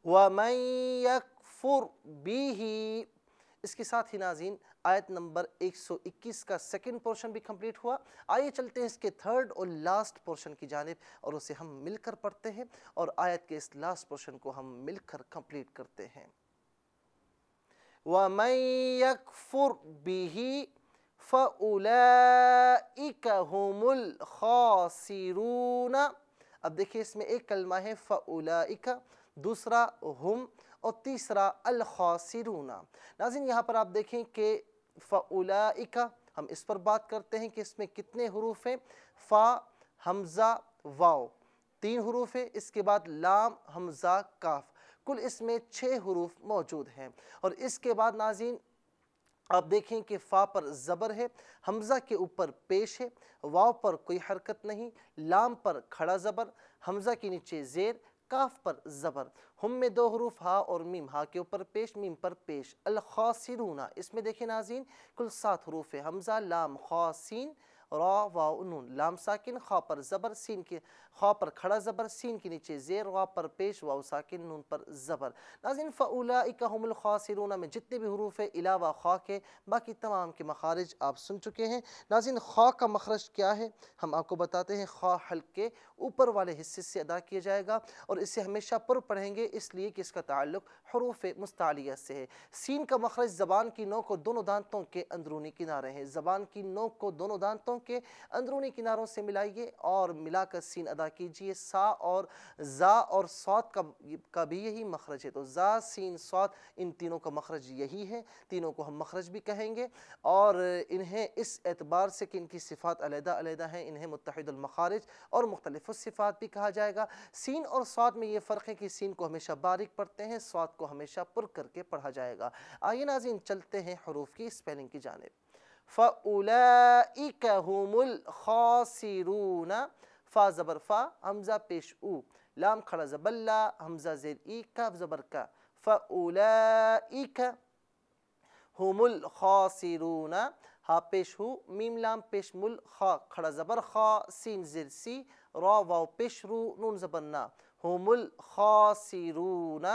وَمَنْ يَكْفُرْ بِهِ اس کے ساتھ ہی ناظرین آیت نمبر 121 کا سیکنڈ پورشن بھی کمپلیٹ ہوا آئیے چلتے ہیں اس کے تھرڈ اور لاسٹ پورشن کی جانب اور اسے ہم مل کر پڑھتے ہیں اور آیت کے اس لاسٹ پورشن کو ہم مل کر کمپلیٹ کرتے ہیں وَمَنْ يَكْفُرْ بِهِ فَأُولَئِكَ هُمُ الْخَاسِرُونَ اب دیکھیں اس میں ایک کلمہ ہے فَأُولَائِكَ دوسرا هُم اور تیسرا الْخَاسِرُونَ ناظرین یہاں پر آپ دیکھیں کہ فَأُولَائِكَ ہم اس پر بات کرتے ہیں کہ اس میں کتنے حروف ہیں فا حمزا وَاو تین حروف ہیں اس کے بعد لام حمزہ کاف کل اس میں چھ حروف موجود ہیں اور اس کے بعد ناظرین آپ دیکھیں کہ فا پر زبر ہے حمزہ کے اوپر پیش ہے واو پر کوئی حرکت نہیں لام پر کھڑا زبر حمزہ کے نیچے زیر کاف پر زبر ہم میں دو حروف ہا اور میم ہا کے اوپر پیش میم پر پیش الخاسرونہ اس میں دیکھیں ناظرین کل سات حروف ہے حمزہ لام خاسین را واو نون لام ساکن خواہ پر زبر سین کے خواہ پر کھڑا زبر سین کے نیچے زیر غا پر پیش واو ساکن نون پر زبر ناظرین فاولائک هم الخاسرون میں جتنے بھی حروف علاوہ خوا کے باقی تمام کے مخارج آپ سن چکے ہیں ناظرین خواہ کا مخرج کیا ہے ہم آپ کو بتاتے ہیں خواہ حل کے اوپر والے حصے سے ادا کیا جائے گا اور اسے ہمیشہ پر پڑھیں گے اس لیے کہ اس کا تعلق حروف مستعلیہ سے ہے سین کا مخرج زبان کی نوک کو دونوں دانتوں کے اندرونی کنارے ہیں زبان کی نوک کو دونوں دانتوں کے اندرونی کناروں سے ملائیے اور ملا کر سین ادا کیجئے سا اور زا اور سوت کا بھی یہی مخرج ہے تو زا سین سوت ان تینوں کا مخرج یہی ہے تینوں کو ہم مخرج بھی کہیں گے اور انہیں اس اعتبار سے کہ ان کی صفات علیحدہ علیحدہ ہیں انہیں متحد المخارج اور مختلف الصفات بھی کہا جائے گا سین اور سوت میں یہ فرق ہے کہ سین کو ہمیشہ باریک پڑھتے ہیں سوت کو ہمیشہ پر کر کے پڑھا جائے گا آئیے ناظرین چلتے ہیں حروف کی سپیلنگ کی جانب فاولئک هم الخاسرون فا زبر فا همزه پیش او لام خړه زبر لا همزه زیر ای کاف زبر کا فاولئک هم الخاسرون ها پیش هو میم لام پیش مل خا خړه زبر خا سین زیر سی را واو پیش رو نون زبر نا هم الخاسرون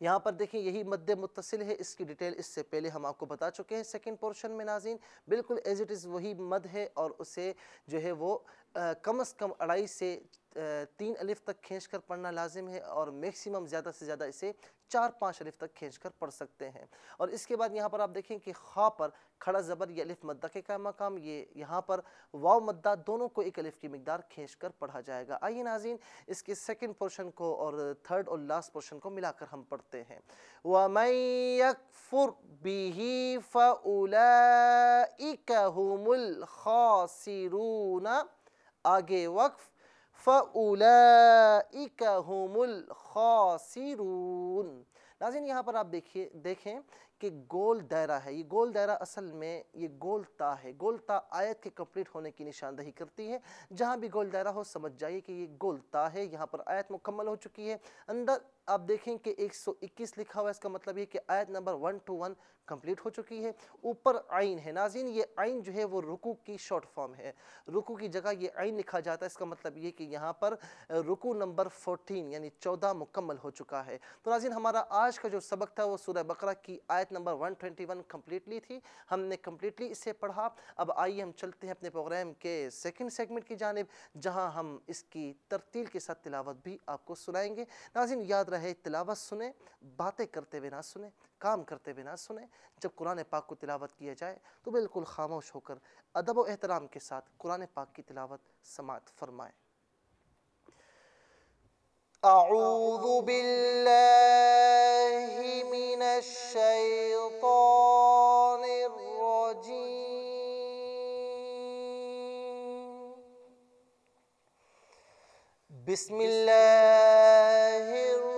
یہاں پر دیکھیں یہی مد متصل ہے اس کی ڈیٹیل اس سے پہلے ہم آپ کو بتا چکے ہیں سیکنڈ پورشن میں ناظرین بالکل ایز اٹ از وہی مد ہے اور اسے جو ہے وہ کم از کم اڑائی سے تین الف تک کھینچ کر پڑھنا لازم ہے اور میکسیمم زیادہ سے زیادہ اسے چار پانچ حریف تک کھینچ کر پڑھ سکتے ہیں اور اس کے بعد یہاں پر آپ دیکھیں کہ خواہ پر کھڑا زبر یا علف مدہ کے قائم مقام یہ یہاں پر واو مدہ دونوں کو ایک علف کی مقدار کھینچ کر پڑھا جائے گا آئیے ناظرین اس کے سیکنڈ پورشن کو اور تھرڈ اور لاس پورشن کو ملا کر ہم پڑھتے ہیں وَمَنْ يَكْفُرْ بِهِ فَأُولَئِكَهُمُ الْخَاسِرُونَ آگے وقف هُمُ الْخَاسِرُونَ ناظرین یہاں پر آپ دیکھیں کہ گول دائرہ ہے یہ گول دائرہ اصل میں یہ گول تا ہے گول تا آیت کے کمپلیٹ ہونے کی نشاندہی کرتی ہے جہاں بھی گول دائرہ ہو سمجھ جائیے کہ یہ گول تا ہے یہاں پر آیت مکمل ہو چکی ہے اندر آپ دیکھیں کہ ایک سو اکیس لکھا ہوا ہے اس کا مطلب یہ کہ آیت نمبر ون ٹو ون کمپلیٹ ہو چکی ہے اوپر عین ہے ناظرین یہ آئین جو ہے وہ رکو کی شارٹ فارم ہے رکو کی جگہ یہ آئین لکھا جاتا ہے اس کا مطلب یہ کہ یہاں پر رکو نمبر فورٹین یعنی چودہ مکمل ہو چکا ہے تو ناظرین ہمارا آج کا جو سبق تھا وہ سورہ بقرہ کی آیت نمبر ون ٹوینٹی ون کمپلیٹلی تھی ہم نے کمپلیٹلی اسے پڑھا اب آئیے ہم چلتے ہیں اپنے پروگرام کے سیکنڈ سیگمنٹ کی جانب جہاں ہم اس کی ترتیل کے ساتھ تلاوت بھی آپ کو سنائیں گے ناظرین یاد رہ تلاوت سنیں باتیں کرتے ہوئے نہ سنیں کام کرتے ہوئے نہ سنیں جب قرآن پاک کو تلاوت کیا جائے تو بالکل خاموش ہو کر ادب و احترام کے ساتھ قرآن پاک کی تلاوت سماعت فرمائیں اعوذ باللہ من الشیطان الرجیم بسم اللہ الرجیم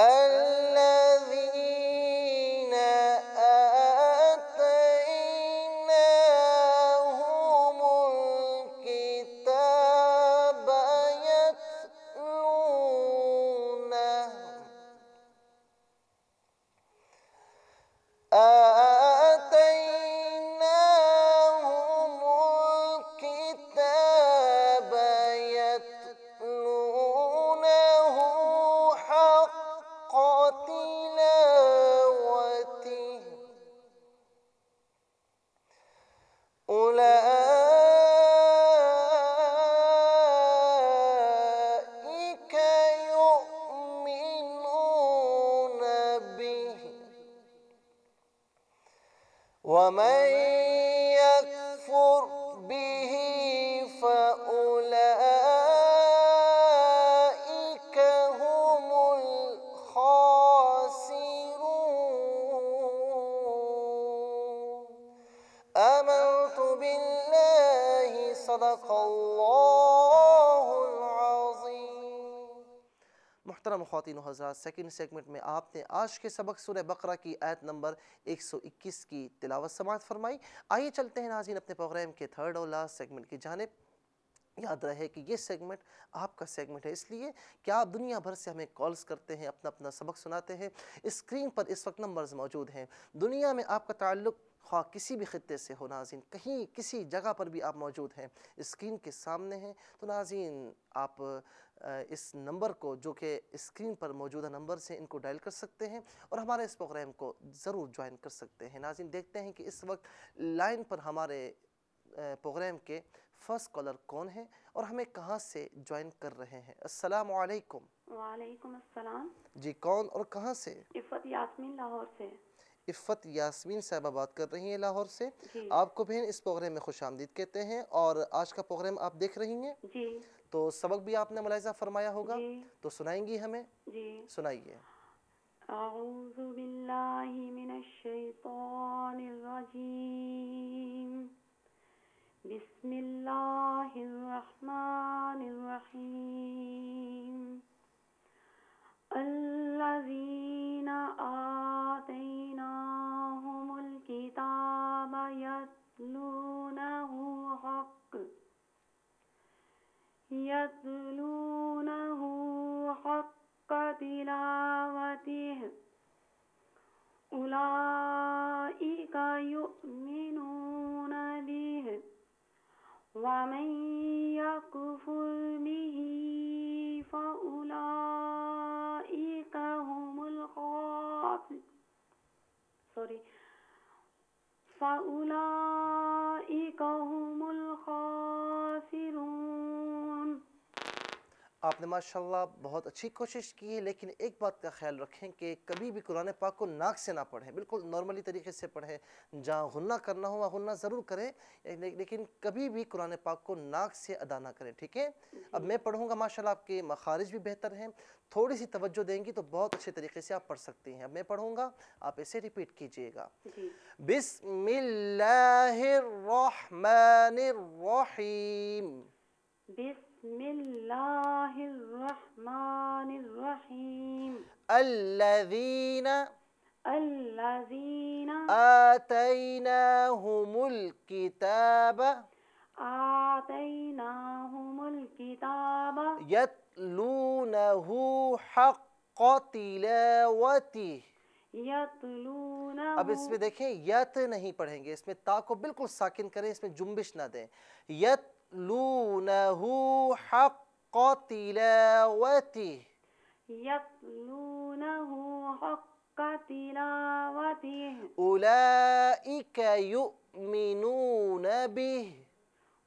and خواتین و حضرات سیکنڈ سیگمنٹ میں آپ نے آج کے سبق سورہ بقرہ کی آیت نمبر 121 کی تلاوت سماعت فرمائی آئیے چلتے ہیں ناظرین اپنے پروگرام کے تھرڈ اور لاسٹ سیگمنٹ کی جانب یاد رہے کہ یہ سیگمنٹ آپ کا سیگمنٹ ہے اس لیے کہ آپ دنیا بھر سے ہمیں کالز کرتے ہیں اپنا اپنا سبق سناتے ہیں اسکرین پر اس وقت نمبرز موجود ہیں دنیا میں آپ کا تعلق خواہ کسی بھی خطے سے ہو ناظرین کہیں کسی جگہ پر بھی آپ موجود ہیں اسکرین کے سامنے ہیں تو ناظرین آپ اس نمبر کو جو کہ اسکرین پر موجودہ نمبر سے ان کو ڈائل کر سکتے ہیں اور ہمارے اس پروگرام کو ضرور جوائن کر سکتے ہیں ناظرین دیکھتے ہیں کہ اس وقت لائن پر ہمارے پروگرام کے فرسٹ کالر کون ہیں اور ہمیں کہاں سے جوائن کر رہے ہیں السلام علیکم وعلیکم السلام جی کون اور کہاں سے عفت یاسمین لاہور سے عفت یاسمین صاحبہ بات کر رہی ہیں لاہور سے جی۔ آپ کو بہن اس پروگرام میں خوش آمدید کہتے ہیں اور آج کا پروگرام آپ دیکھ رہی ہیں جی۔ تو سبق بھی آپ نے ملاحظہ فرمایا ہوگا جی۔ تو سنائیں گی ہمیں سنائیے اعوذ باللہ من الشیطان الرجیم بسم اللہ الرحمن الرحیم يتلونه حق يتلونه حق تلاوته أولئك يؤمنون به ومن يكفر به فأولئك هم الخاسرون Sorry. فأولئك هم الخاسرون آپ نے ماشاءاللہ بہت اچھی کوشش کی ہے لیکن ایک بات کا خیال رکھیں کہ کبھی بھی قرآن پاک کو ناک سے نہ پڑھیں بالکل نارملی طریقے سے پڑھیں جہاں غنہ کرنا ہو وہاں غنہ ضرور کریں لیکن کبھی بھی قرآن پاک کو ناک سے ادا نہ کریں ٹھیک ہے اب میں پڑھوں گا ماشاءاللہ آپ کے مخارج بھی بہتر ہیں تھوڑی سی توجہ دیں گی تو بہت اچھے طریقے سے آپ پڑھ سکتی ہیں اب میں پڑھوں گا آپ اسے ریپیٹ کیجئے گا جی۔ بسم بسم بسم اللہ الرحمن الرحیم الذین الذین آتیناہم الكتاب آتاب کتاب یت لون وتی اب اس میں دیکھیں یت نہیں پڑھیں گے اس میں تا کو بالکل ساکن کریں اس میں جنبش نہ دیں یت يتلونه حق تلاوته يتلونه حق تلاوته أولئك يؤمنون به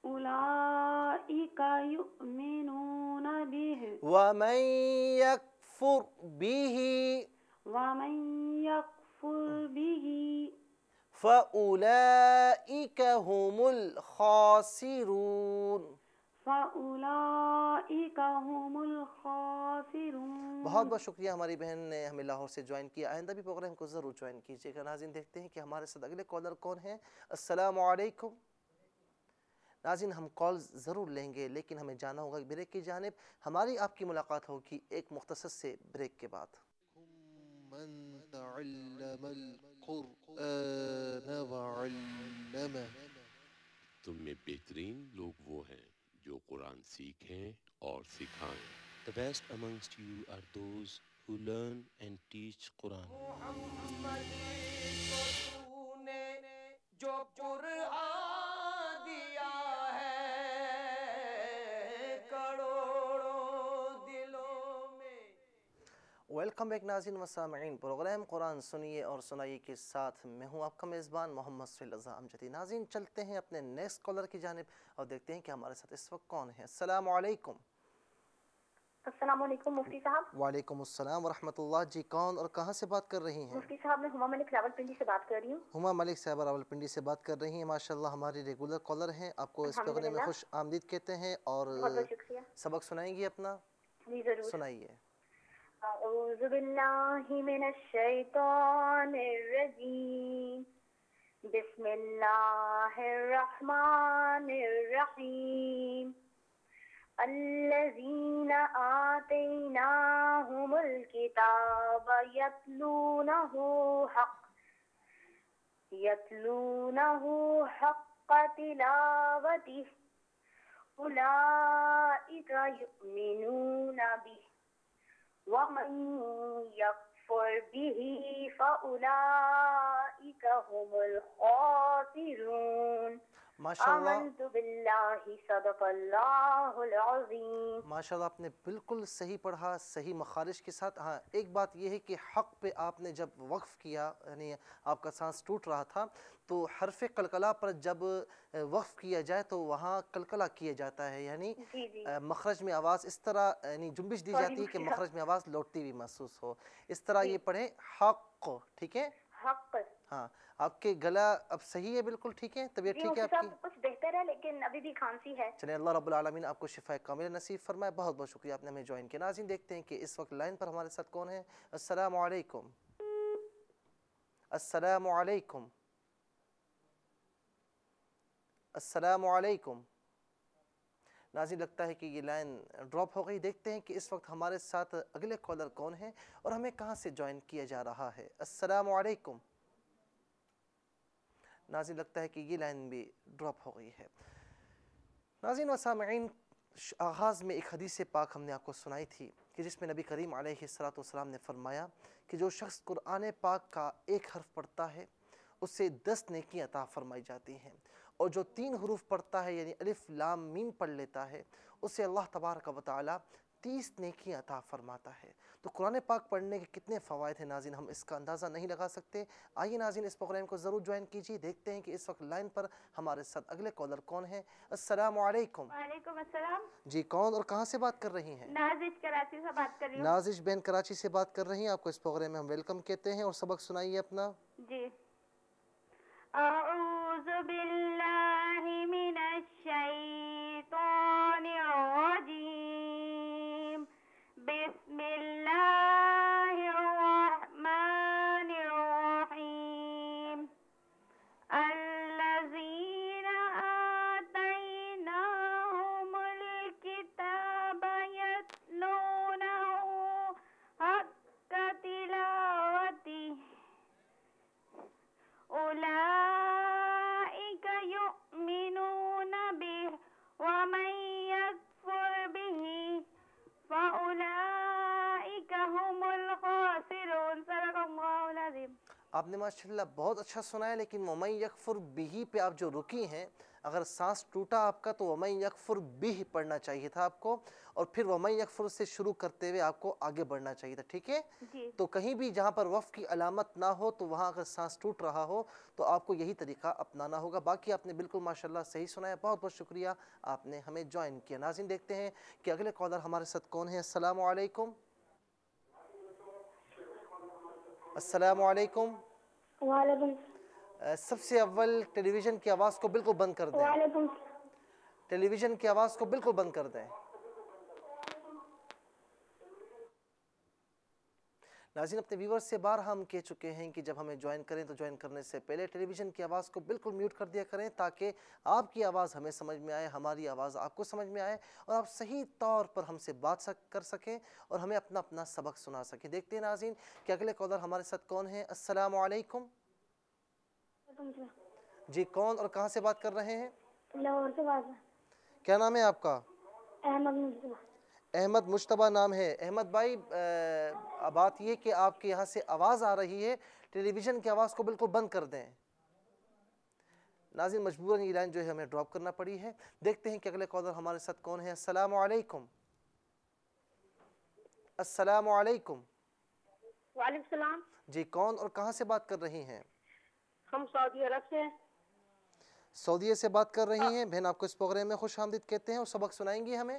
أولئك يؤمنون به ومن يكفر به ومن يكفر به هُمُ هُمُ الْخَاسِرُونَ الْخَاسِرُونَ بہت بہت شکریہ ہماری بہن نے ہمیں لاہور سے جوائن کیا آئندہ بھی پروگرام کو ضرور جوائن کیجیے گا ناظرین دیکھتے ہیں کہ ہمارے ساتھ اگلے کالر کون ہیں السلام علیکم ناظرین ہم کال ضرور لیں گے لیکن ہمیں جانا ہوگا بریک کی جانب ہماری آپ کی ملاقات ہوگی ایک مختصر سے بریک کے بعد القرآن وعلمه تم میں بہترین لوگ وہ ہیں جو قرآن سیکھیں اور سکھائیں The best amongst you are those who learn and teach Quran. جو قرآن دیا ہے کڑو ویلکم بیک ناظرین و سامعین پروگرام قرآن سنیے اور سنائیے کے ساتھ میں ہوں آپ کا میزبان محمد سیل رضا امجدی ناظرین چلتے ہیں اپنے نیکس کالر کی جانب اور دیکھتے ہیں کہ ہمارے ساتھ اس وقت کون ہیں السلام علیکم السلام علیکم مفتی صاحب وعلیکم السلام ورحمت اللہ جی کون اور کہاں سے بات کر رہی ہیں مفتی صاحب میں ہما ملک راول پنڈی سے بات کر رہی ہوں ہما ملک صاحب راول پنڈی سے بات کر رہی ہیں ماشاءاللہ ہماری ریگولر کالر ہیں آپ کو اس پروگرام میں خوش آمدید کہتے ہیں اور سبق سنائیں گی اپنا جی ضرور سنائیے أعوذ بالله من الشيطان الرجيم بسم الله الرحمن الرحيم الذين آتيناهم الكتاب يتلونه حق يتلونه حق تلاوته أولئك يؤمنون به ومن يكفر به فأولئك هم ماشاء اللہ آپ نے بالکل صحیح پڑھا صحیح مخارش کے ساتھ ہاں ایک بات یہ ہے کہ حق پہ آپ نے جب وقف کیا یعنی آپ کا سانس ٹوٹ رہا تھا تو حرف قلقلہ پر جب وقف کیا جائے تو وہاں قلقلہ کیا جاتا ہے یعنی جی، جی۔ مخرج میں آواز اس طرح یعنی جنبش دی جاتی ہے کہ مخرج میں آواز لوٹتی بھی محسوس ہو اس طرح جی۔ یہ پڑھیں حق ٹھیک ہے حق ہاں آپ کے گلا اب صحیح ہے بالکل ٹھیک ہے طبیعت ٹھیک ہے آپ کی کچھ بہتر ہے لیکن ابھی بھی کھانسی ہے چلیں اللہ رب العالمین آپ کو شفا کامل نصیب فرمائے بہت بہت شکریہ آپ نے ہمیں جوائن کیا ناظرین دیکھتے ہیں کہ اس وقت لائن پر ہمارے ساتھ کون ہے السلام علیکم السلام علیکم السلام علیکم ناظرین لگتا ہے کہ یہ لائن ڈراپ ہو گئی دیکھتے ہیں کہ اس وقت ہمارے ساتھ اگلے کالر کون ہیں اور ہمیں کہاں سے جوائن کیا جا رہا ہے السلام علیکم ناظرین لگتا ہے کہ یہ لائن بھی ڈراپ ہو گئی ہے ناظرین و سامعین آغاز میں ایک حدیث پاک ہم نے آپ کو سنائی تھی کہ جس میں نبی کریم علیہ السلام نے فرمایا کہ جو شخص قرآن پاک کا ایک حرف پڑھتا ہے اس سے دس نیکی عطا فرمائی جاتی ہیں اور جو تین حروف پڑھتا ہے یعنی الف لام میم پڑھ لیتا ہے اسے اللہ تبارک و تعالی تیس نیکی عطا فرماتا ہے تو قرآن پاک پڑھنے کے کتنے فوائد ہیں ناظرین ہم اس کا اندازہ نہیں لگا سکتے آئیے ناظرین اس پروگرام کو ضرور جوائن کیجیے دیکھتے ہیں کہ اس وقت لائن پر ہمارے ساتھ اگلے کالر کون ہیں السلام علیکم وعلیکم السلام جی کون اور کہاں سے بات کر رہی ہیں نازش کراچی سے بات کر رہی ہوں نازش بین کراچی سے بات کر رہی ہیں آپ کو اس پروگرام میں ہم ویلکم کہتے ہیں اور سبق سنائیے اپنا جی أعوذ بالله من الشيطان آپ نے ماشاءاللہ بہت اچھا سنا ہے لیکن مومئ یکفر بہی پہ آپ جو رکی ہیں اگر سانس ٹوٹا آپ کا تو وومئن یکفر بہ پڑھنا چاہیے تھا آپ کو اور پھر ووم یکفر سے شروع کرتے ہوئے آپ کو آگے بڑھنا چاہیے تھا ٹھیک ہے جی۔ تو کہیں بھی جہاں پر وف کی علامت نہ ہو تو وہاں اگر سانس ٹوٹ رہا ہو تو آپ کو یہی طریقہ اپنانا ہوگا باقی آپ نے بالکل ماشاءاللہ صحیح صحیح سنایا بہت بہت شکریہ آپ نے ہمیں جوائن کیا ناظرین دیکھتے ہیں کہ اگلے کالر ہمارے ساتھ کون ہیں السلام علیکم السلام علیکم سب سے اول ٹیلی ویژن کی آواز کو بالکل بند کر دیں ٹیلی ویژن کی آواز کو بالکل بند کر دیں ناظرین اپنے ویورز سے بار ہم کہہ چکے ہیں کہ جب ہمیں جوائن کریں تو جوائن کرنے سے پہلے ٹیلی ویژن کی آواز کو بالکل میوٹ کر دیا کریں تاکہ آپ کی آواز ہمیں سمجھ میں آئے ہماری آواز آپ کو سمجھ میں آئے اور آپ صحیح طور پر ہم سے بات کر سکیں اور ہمیں اپنا اپنا سبق سنا سکیں دیکھتے ہیں ناظرین کہ اگلے کالر ہمارے ساتھ کون ہیں السلام علیکم جی کون اور کہاں سے بات کر رہے ہیں لاہور سے بات کیا نام ہے آپ کا احمد احمد مشتبہ نام ہے احمد بھائی بات یہ کہ آپ کے یہاں سے آواز آ رہی ہے ٹیلی ویژن کی آواز کو بالکل بند کر دیں ناظرین مجبوراً یہ لائن جو ہے ہمیں ڈراپ کرنا پڑی ہے دیکھتے ہیں کہ اگلے کالر ہمارے ساتھ کون ہے السلام علیکم السلام علیکم وعلیکم السلام جی کون اور کہاں سے بات کر رہی ہیں ہم سعودی عرب سے سعودی سے بات کر رہی ہاں۔ ہیں بہن آپ کو اس پروگرام میں خوش آمدید کہتے ہیں اور سبق سنائیں گی ہمیں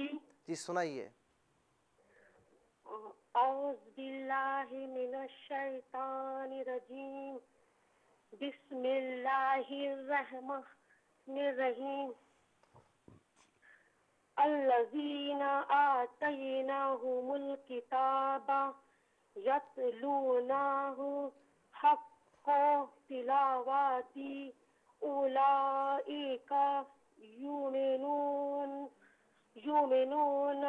جی۔, جی سنائیے اعوذ باللہ من الشیطان الرجیم بسم اللہ الرحمن الرحیم الذین آتیناہم الکتاب یتلوناہ حق تلاواتی اولئیک یومنون يؤمنون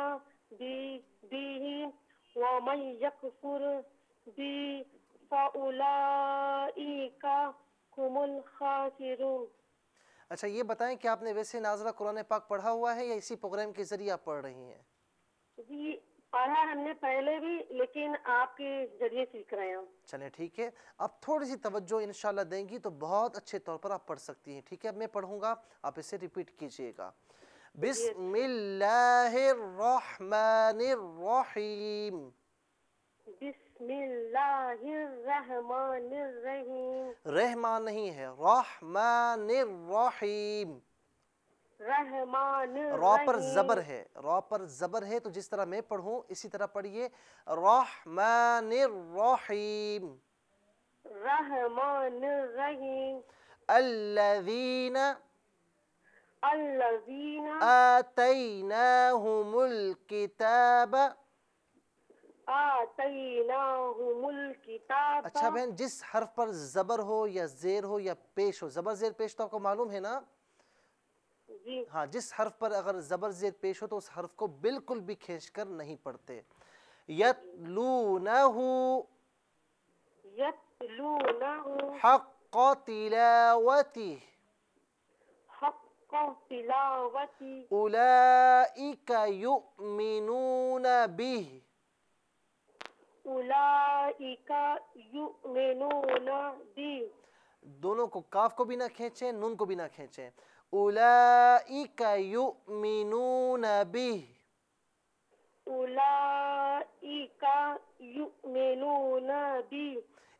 به ومن يكفر به فأولئك هم الخاسرون اچھا یہ بتائیں کہ آپ نے ویسے ناظرہ قرآن پاک پڑھا ہوا ہے یا اسی پروگرام کے ذریعے آپ پڑھ رہی ہیں جی پڑھا ہم نے پہلے بھی لیکن آپ کے ذریعے سیکھ رہے ہیں چلیں ٹھیک ہے آپ تھوڑی سی توجہ انشاءاللہ دیں گی تو بہت اچھے طور پر آپ پڑھ سکتی ہیں ٹھیک ہے اب میں پڑھوں گا آپ اسے ریپیٹ کیجئے گا بسم اللہ الرحمن الرحمن الرحیم بسم اللہ الرحیم رحمان نہیں ہے رحمان الرحیم رحمان را پر زبر ہے را پر زبر ہے تو جس طرح میں پڑھوں اسی طرح پڑھیے رحمان الرحیم رحمان الرحیم الین الذین آتیناهم الکتاب آتیناهم الکتاب اچھا بہن جس حرف پر زبر ہو یا زیر ہو یا پیش ہو زبر زیر پیش تو آپ کو معلوم ہے نا جی۔ ہاں جس حرف پر اگر زبر زیر پیش ہو تو اس حرف کو بالکل بھی کھینچ کر نہیں پڑتے یتلونہو یتلونہو حق تلاوتہ دونوں کو کو کو کاف بھی بھی نہ نہ کھینچیں کھینچیں نون نا یؤمنون کا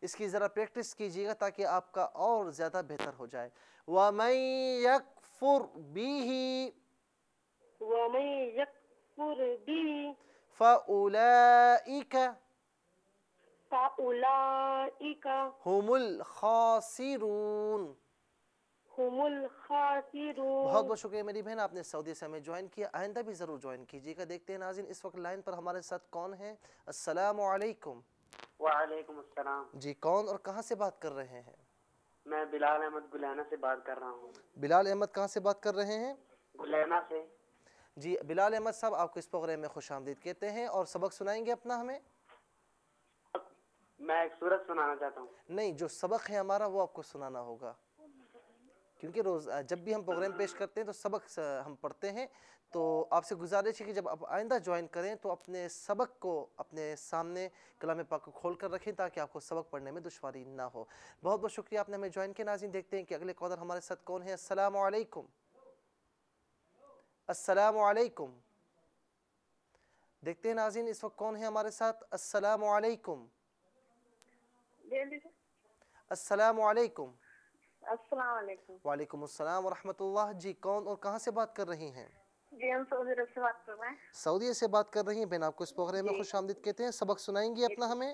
اس کی ذرا پریکٹس کیجئے گا تاکہ آپ کا اور زیادہ بہتر ہو جائے و ومن الخاسرون بہت بہت شکریہ میری بہن آپ نے سعودی سے ہمیں جوائن کیا آئندہ بھی ضرور جوائن کیجئے گا دیکھتے ہیں ناظرین اس وقت لائن پر ہمارے ساتھ کون ہے السلام علیکم وعلیکم السلام جی کون اور کہاں سے بات کر رہے ہیں میں بلال احمد گلینا سے بات کر رہا ہوں بلال احمد کہاں سے بات کر رہے ہیں گلینا سے جی بلال احمد صاحب آپ کو اس پروگرام میں خوش آمدید کہتے ہیں اور سبق سنائیں گے اپنا ہمیں میں ایک سورت سنانا چاہتا ہوں نہیں جو سبق ہے ہمارا وہ آپ کو سنانا ہوگا کیونکہ روز جب بھی ہم پروگرام پیش کرتے ہیں تو سبق ہم پڑھتے ہیں تو آپ سے گزارش ہے کہ جب آپ آئندہ جوائن کریں تو اپنے سبق کو اپنے سامنے کلام پاک کو کھول کر رکھیں تاکہ آپ کو سبق پڑھنے میں دشواری نہ ہو بہت بہت شکریہ آپ نے ہمیں جوائن کیا ناظرین دیکھتے ہیں کہ اگلے کالر ہمارے ساتھ کون ہیں السلام علیکم السلام علیکم دیکھتے ہیں ناظرین اس وقت کون ہے ہمارے ساتھ السلام علیکم جی ہاں جی۔ السلام علیکم السلام علیکم وعلیکم السلام ورحمت اللہ جی کون اور کہاں سے بات کر رہی ہیں جی ہم سعودی عرب سے بات کر رہے ہیں سعودی سے بات کر رہی ہیں بین آپ کو اس پوغرے میں جی۔ خوش آمدید کہتے ہیں سبق سنائیں گی اپنا ہمیں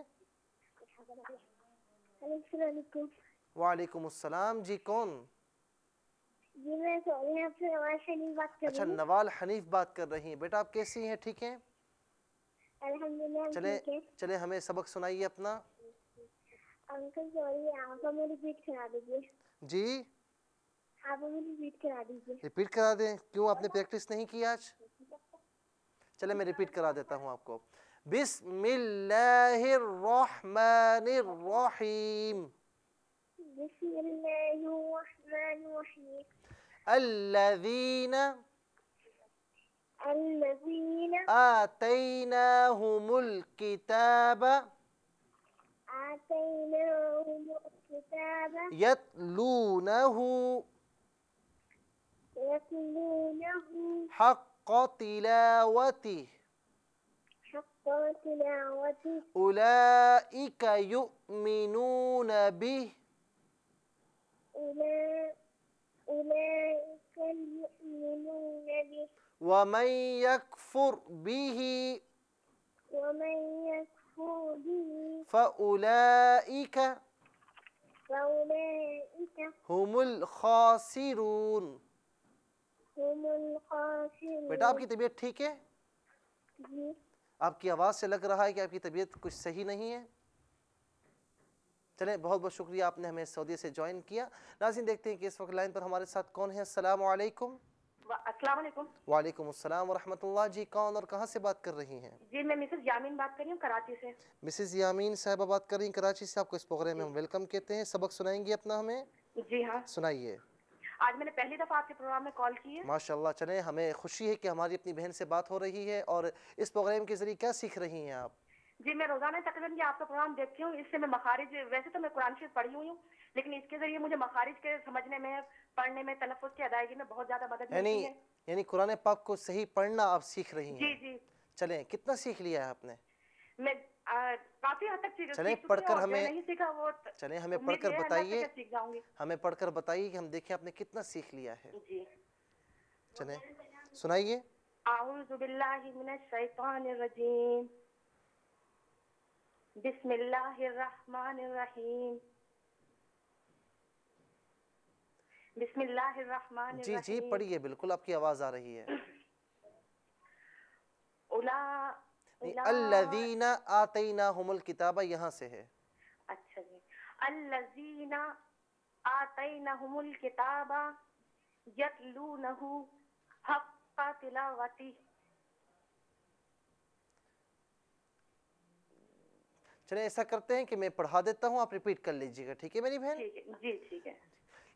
وعلیکم السلام جی کون جی میں سعودی عرب سے نوال حنیف بات کر اچھا، رہی ہیں اچھا نوال حنیف بات کر رہی ہیں بیٹا آپ کیسی ہیں ٹھیک ہیں الحمدللہ چلے ہمیں سبق سنائیے اپنا انکل سوری آپ کو میری بیٹ سنا دیجیے جی ریپیٹ کرا دیں کیوں آپ نے پریکٹس نہیں کی آج چلے میں ریپیٹ کرا دیتا ہوں آپ کو بسم اللہ الرحمن الرحیم بسم اللہ الرحمن الرحیم الذین الذین آتیناہم الکتاب آتیناہم الکتاب الكتاب يتلونه يتلونه حق تلاوته حق تلاوته أولئك يؤمنون به أولئك يؤمنون به ومن يكفر به ومن يكفر به فأولئك الخاسرون بیٹا آپ کی طبیعت ٹھیک ہے جی. آپ کی آواز سے لگ رہا ہے کہ آپ کی طبیعت کچھ صحیح نہیں ہے چلیں بہت بہت شکریہ آپ نے ہمیں سعودی سے جوائن کیا ناظرین دیکھتے ہیں کہ اس وقت لائن پر ہمارے ساتھ کون ہے السلام علیکم السلام علیکم وعلیکم السلام ورحمت اللہ جی کون اور کہاں سے بات کر رہی ہیں جی میں مسز یامین بات کر رہی ہوں کراچی سے مسز یامین صاحبہ بات کر رہی ہیں کراچی سے آپ کو اس پروگرام میں ہم جی۔ ویلکم کہتے ہیں سبق سنائیں گی اپنا ہمیں جی ہاں سنائیے آج میں نے پہلی دفعہ آپ کے پروگرام میں کال کی ہے ماشاءاللہ چلیں ہمیں خوشی ہے کہ ہماری اپنی بہن سے بات ہو رہی ہے اور اس پروگرام کے ذریعے کیا سیکھ رہی ہیں آپ جی میں روزانہ تقریباً یہ آپ کا پروگرام دیکھتی ہوں اس سے میں مخارج ویسے تو میں قرآن شریف پڑھی ہوئی ہوں لیکن اس کے ذریعے مجھے مخارج کے سمجھنے میں پڑھنے میں تلفظ کی ادائیگی میں بہت زیادہ مدد یعنی ملتی ہے یعنی قرآن پاک کو صحیح پڑھنا آپ سیکھ رہی ہیں جی جی چلیں کتنا سیکھ لیا ہے آپ نے میں کافی حد تک چلیں پڑھ کر ہمیں چلیں ہمیں پڑھ کر بتائیے ہمیں پڑھ کر بتائیے کہ ہم دیکھیں آپ نے کتنا سیکھ لیا ہے جی۔ چلیں سنائیے اعوذ باللہ من الشیطان الرجیم بسم اللہ الرحمن الرحیم بسم اللہ الرحمن الرحیم جی جی پڑھئے بالکل آپ کی آواز آ رہی ہے الذین آتیناہم الکتابہ یہاں سے ہے اچھا جی۔ الذین آتیناہم الکتابہ یتلونہ حق تلاوتی چلیں ایسا کرتے ہیں کہ میں پڑھا دیتا ہوں آپ ریپیٹ کر لیجئے گا ٹھیک ہے میری بہن جی ٹھیک ہے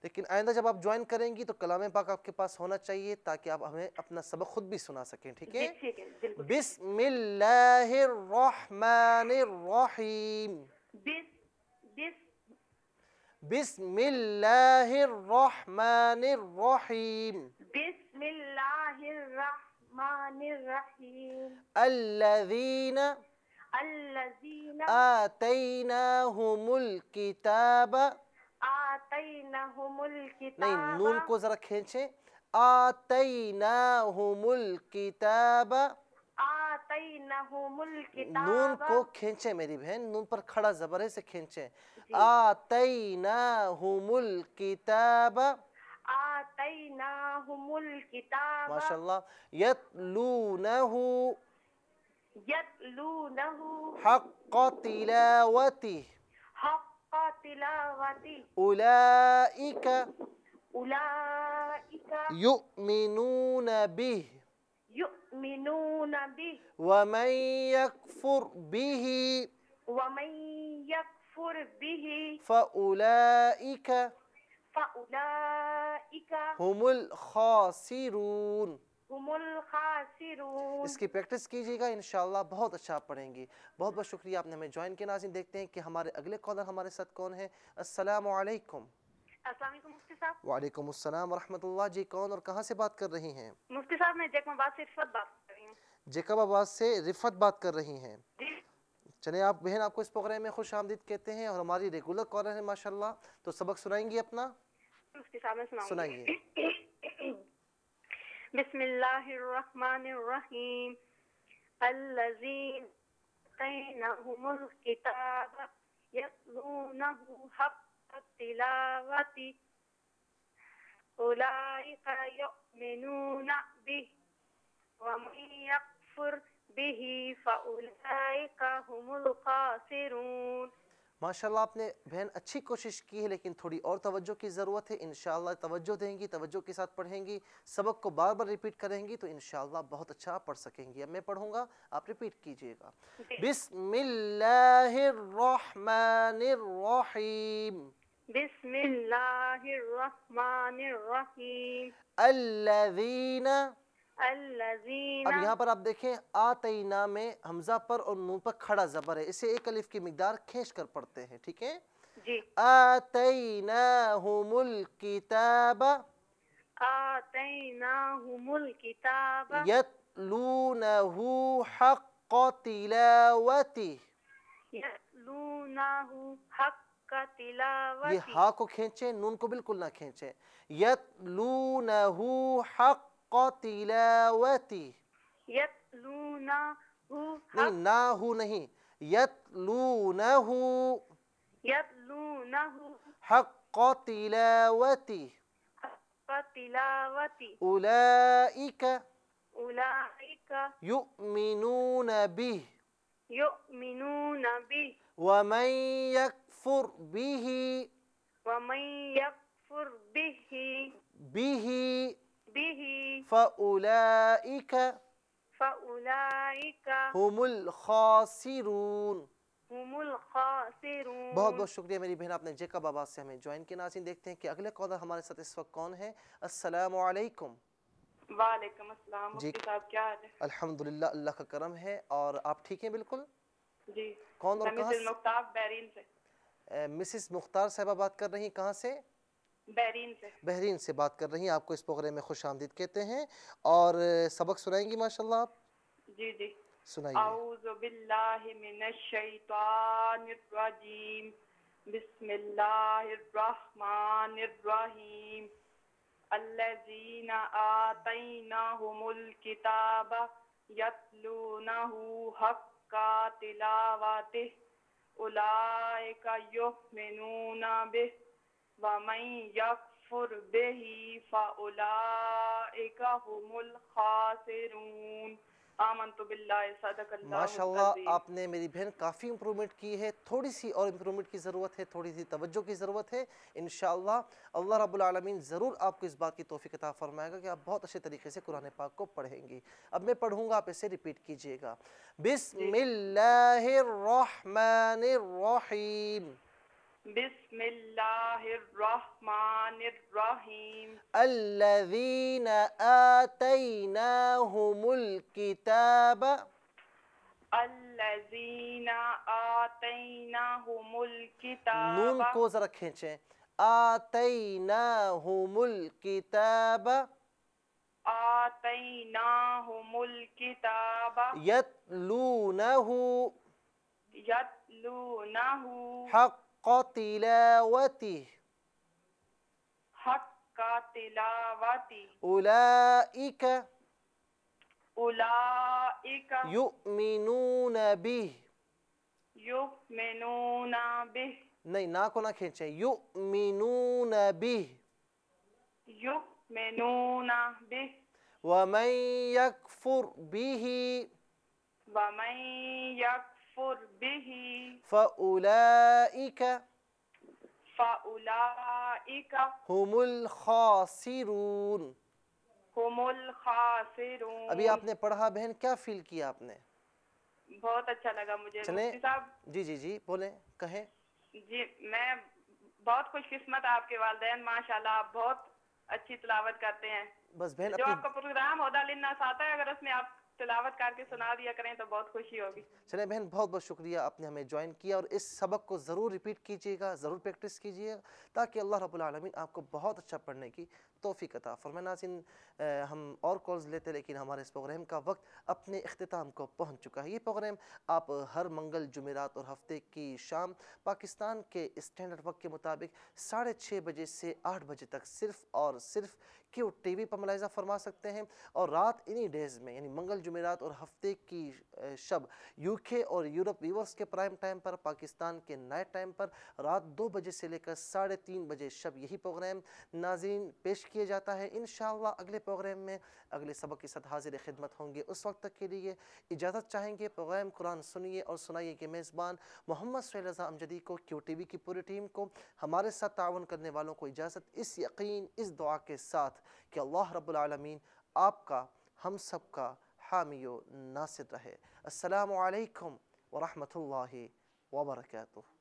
لیکن آئندہ جب آپ جوائن کریں گی تو کلام پاک آپ کے پاس ہونا چاہیے تاکہ آپ ہمیں اپنا سبق خود بھی سنا سکیں ٹھیک ہے جی، بسم اللہ الرحمن الرحیم بسم اللہ الرحمن الرحیم بسم اللہ الرحمن الرحیم الذین الذین آتیناہم الکتاب الذین نہیں نون کو ذرا کھینچیں آتیناہم الکتاب نون کو کھینچیں میری بہن نون پر کھڑا زبرے سے کھینچیں جی۔ آتیناہم الکتاب آتیناہم الکتاب ماشاءاللہ یتلونہو یتلونہو حق تلاوتی حق حق تلاوته أولئك أولئك يؤمنون به يؤمنون به ومن يكفر به ومن يكفر به فأولئك فأولئك هم الخاسرون اس کی پریکٹس کیجئے گا انشاءاللہ بہت اچھا آپ پڑھیں گی بہت بہت شکریہ آپ نے ہمیں جوائن کے ناظرین دیکھتے ہیں کہ ہمارے اگلے کالر ہمارے ساتھ کون ہے السلام علیکم السلام علیکم مفتی صاحب وعلیکم السلام ورحمۃ اللہ جی کون اور کہاں سے بات کر رہی ہیں مفتی صاحب میں جیکم آباد سے رفت بات کر رہی ہوں جیکم آباد سے رفت بات کر رہی ہیں جی۔ چلیں آپ بہن آپ کو اس پروگرام میں خوش آمدید کہتے ہیں اور ہماری ریگولر کالر ہیں ماشاءاللہ تو سبق سنائیں گی اپنا مفتی صاحب میں سنائیں گی بسم الله الرحمن الرحيم الذين آتيناهم الكتاب يتلونه حق التلاوة أولئك يؤمنون به ومن يكفر به فأولئك هم الخاسرون ماشاءاللہ آپ نے بہن اچھی کوشش کی ہے لیکن تھوڑی اور توجہ کی ضرورت ہے انشاءاللہ توجہ دیں گی توجہ کے ساتھ پڑھیں گی سبق کو بار بار ریپیٹ کریں گی تو انشاءاللہ بہت اچھا پڑھ سکیں گی اب میں پڑھوں گا آپ ریپیٹ کیجئے گا بسم جی۔ بسم اللہ اللہ الرحمن الرحمن الرحیم الرحیم اب یہاں پر آپ دیکھیں آتینا میں حمزہ پر اور نون پر کھڑا زبر ہے اسے ایک علف کی مقدار کھینچ کر پڑھتے ہیں ٹھیک ہے جی۔ آتیناہم الکتاب آتیناہم الکتاب یتلونہو حق تلاوتی حق یہ ہا کو کھینچیں نون کو بالکل نہ کھینچیں یتلونہو حق حق تلاوته يتلونه حق नाहु नहीं يتلونه يتلونه حق تلاوته حق تلاوته أولئك أولئك يؤمنون به يؤمنون به ومن يكفر به ومن يكفر به به به فأولئك فأولئك هم الخاسرون هم الخاسرون بہت بہت شکریہ میری بہن آپ نے جیکب آباد سے ہمیں جوائن کے ناظرین دیکھتے ہیں کہ اگلے کالر ہمارے ساتھ اس وقت کون ہے السلام علیکم وعلیکم السلام جی صاحب کیا ہے الحمدللہ اللہ کا کرم ہے اور آپ ٹھیک ہیں بالکل جی کون اور کہاں سے مسز مختار صاحبہ بات کر رہی ہیں کہاں سے بحرین سے بحرین سے بات کر رہی ہیں آپ کو اس پروگرام میں خوش آمدید کہتے ہیں اور سبق سنائیں گی ماشاءاللہ آپ جی جی سنائیے اعوذ باللہ من الشیطان الرجیم بسم اللہ الرحمن الرحیم الذین آتیناہم الكتاب یتلونہ حق تلاواتہ اولائک یؤمنون به وَمَنْ يَكْفُرْ بِهِ هُمُ صدق اللہ آپ نے میری بہن کافی امپرومنٹ کی ہے تھوڑی سی اور امپرومنٹ کی ضرورت ہے تھوڑی سی توجہ کی ضرورت ہے انشاءاللہ اللہ رب العالمین ضرور آپ کو اس بات کی توفیق عطا فرمائے گا کہ آپ بہت اچھے طریقے سے قرآن پاک کو پڑھیں گی اب میں پڑھوں گا آپ اسے ریپیٹ کیجئے گا جی۔ بسم اللہ الرحمن الرحیم بسم اللہ الرحمن الرحیم الذین آتیناہم الکتاب الذین آتیناہم الکتاب نون کو ذرا کھینچیں آتیناہم الکتاب آتیناہم الکتاب یتلونہ یتلونہ حق حق تلاوته حق تلاوته أولئك أولئك يؤمنون به يؤمنون به नहीं نا को ना खींचे يؤمنون به يؤمنون به ومن يكفر به ومن يكفر فَكْفُرْ بِهِ فَأُولَائِكَ فَأُولَائِكَ هُمُ الْخَاسِرُونَ هُمُ الْخَاسِرُونَ ابھی آپ نے پڑھا بہن کیا فیل کیا آپ نے بہت اچھا لگا مجھے چلیں جی جی جی بولیں کہیں جی میں بہت خوش قسمت آپ کے والدین ماشاءاللہ آپ بہت اچھی تلاوت کرتے ہیں بس بہن جو آپ کا پروگرام ہوتا لنہ ساتھ ہے اگر اس میں آپ تلاوت کر کے سنا دیا کریں تو بہت خوشی ہوگی چلیں بہن بہت بہت شکریہ آپ نے ہمیں جوائن کیا اور اس سبق کو ضرور ریپیٹ کیجئے گا ضرور پریکٹس کیجئے گا تاکہ اللہ رب العالمین آپ کو بہت اچھا پڑھنے کی توفیق عطا فرمائے ناظرین ہم اور کالز لیتے ہیں لیکن ہمارے اس پروگرام کا وقت اپنے اختتام کو پہنچ چکا ہے یہ پروگرام آپ ہر منگل جمعرات اور ہفتے کی شام پاکستان کے اسٹینڈرڈ وقت کے مطابق ساڑھے چھ بجے سے آٹھ بجے تک صرف اور صرف کیو ٹی وی پر ملاحظہ فرما سکتے ہیں اور رات انہی ڈیز میں یعنی منگل جمعرات اور ہفتے کی شب یو کے اور یورپ ویورس کے پرائم ٹائم پر پاکستان کے نائٹ ٹائم پر رات دو بجے سے لے کر ساڑھے تین بجے شب یہی پروگرام ناظرین پیش جاتا ہے انشاءاللہ اگلے پروگرام میں اگلے سبق کے ساتھ حاضر خدمت ہوں گے اس وقت تک کے لیے اجازت چاہیں گے پروگرام قرآن سنیے اور سنائیے کہ میزبان محمد سہیل رضا امجدی کو کیو ٹی وی کی پوری ٹیم کو ہمارے ساتھ تعاون کرنے والوں کو اجازت اس یقین اس دعا کے ساتھ کہ اللہ رب العالمین آپ کا ہم سب کا حامی و ناصر رہے السلام علیکم ورحمۃ اللہ وبرکاتہ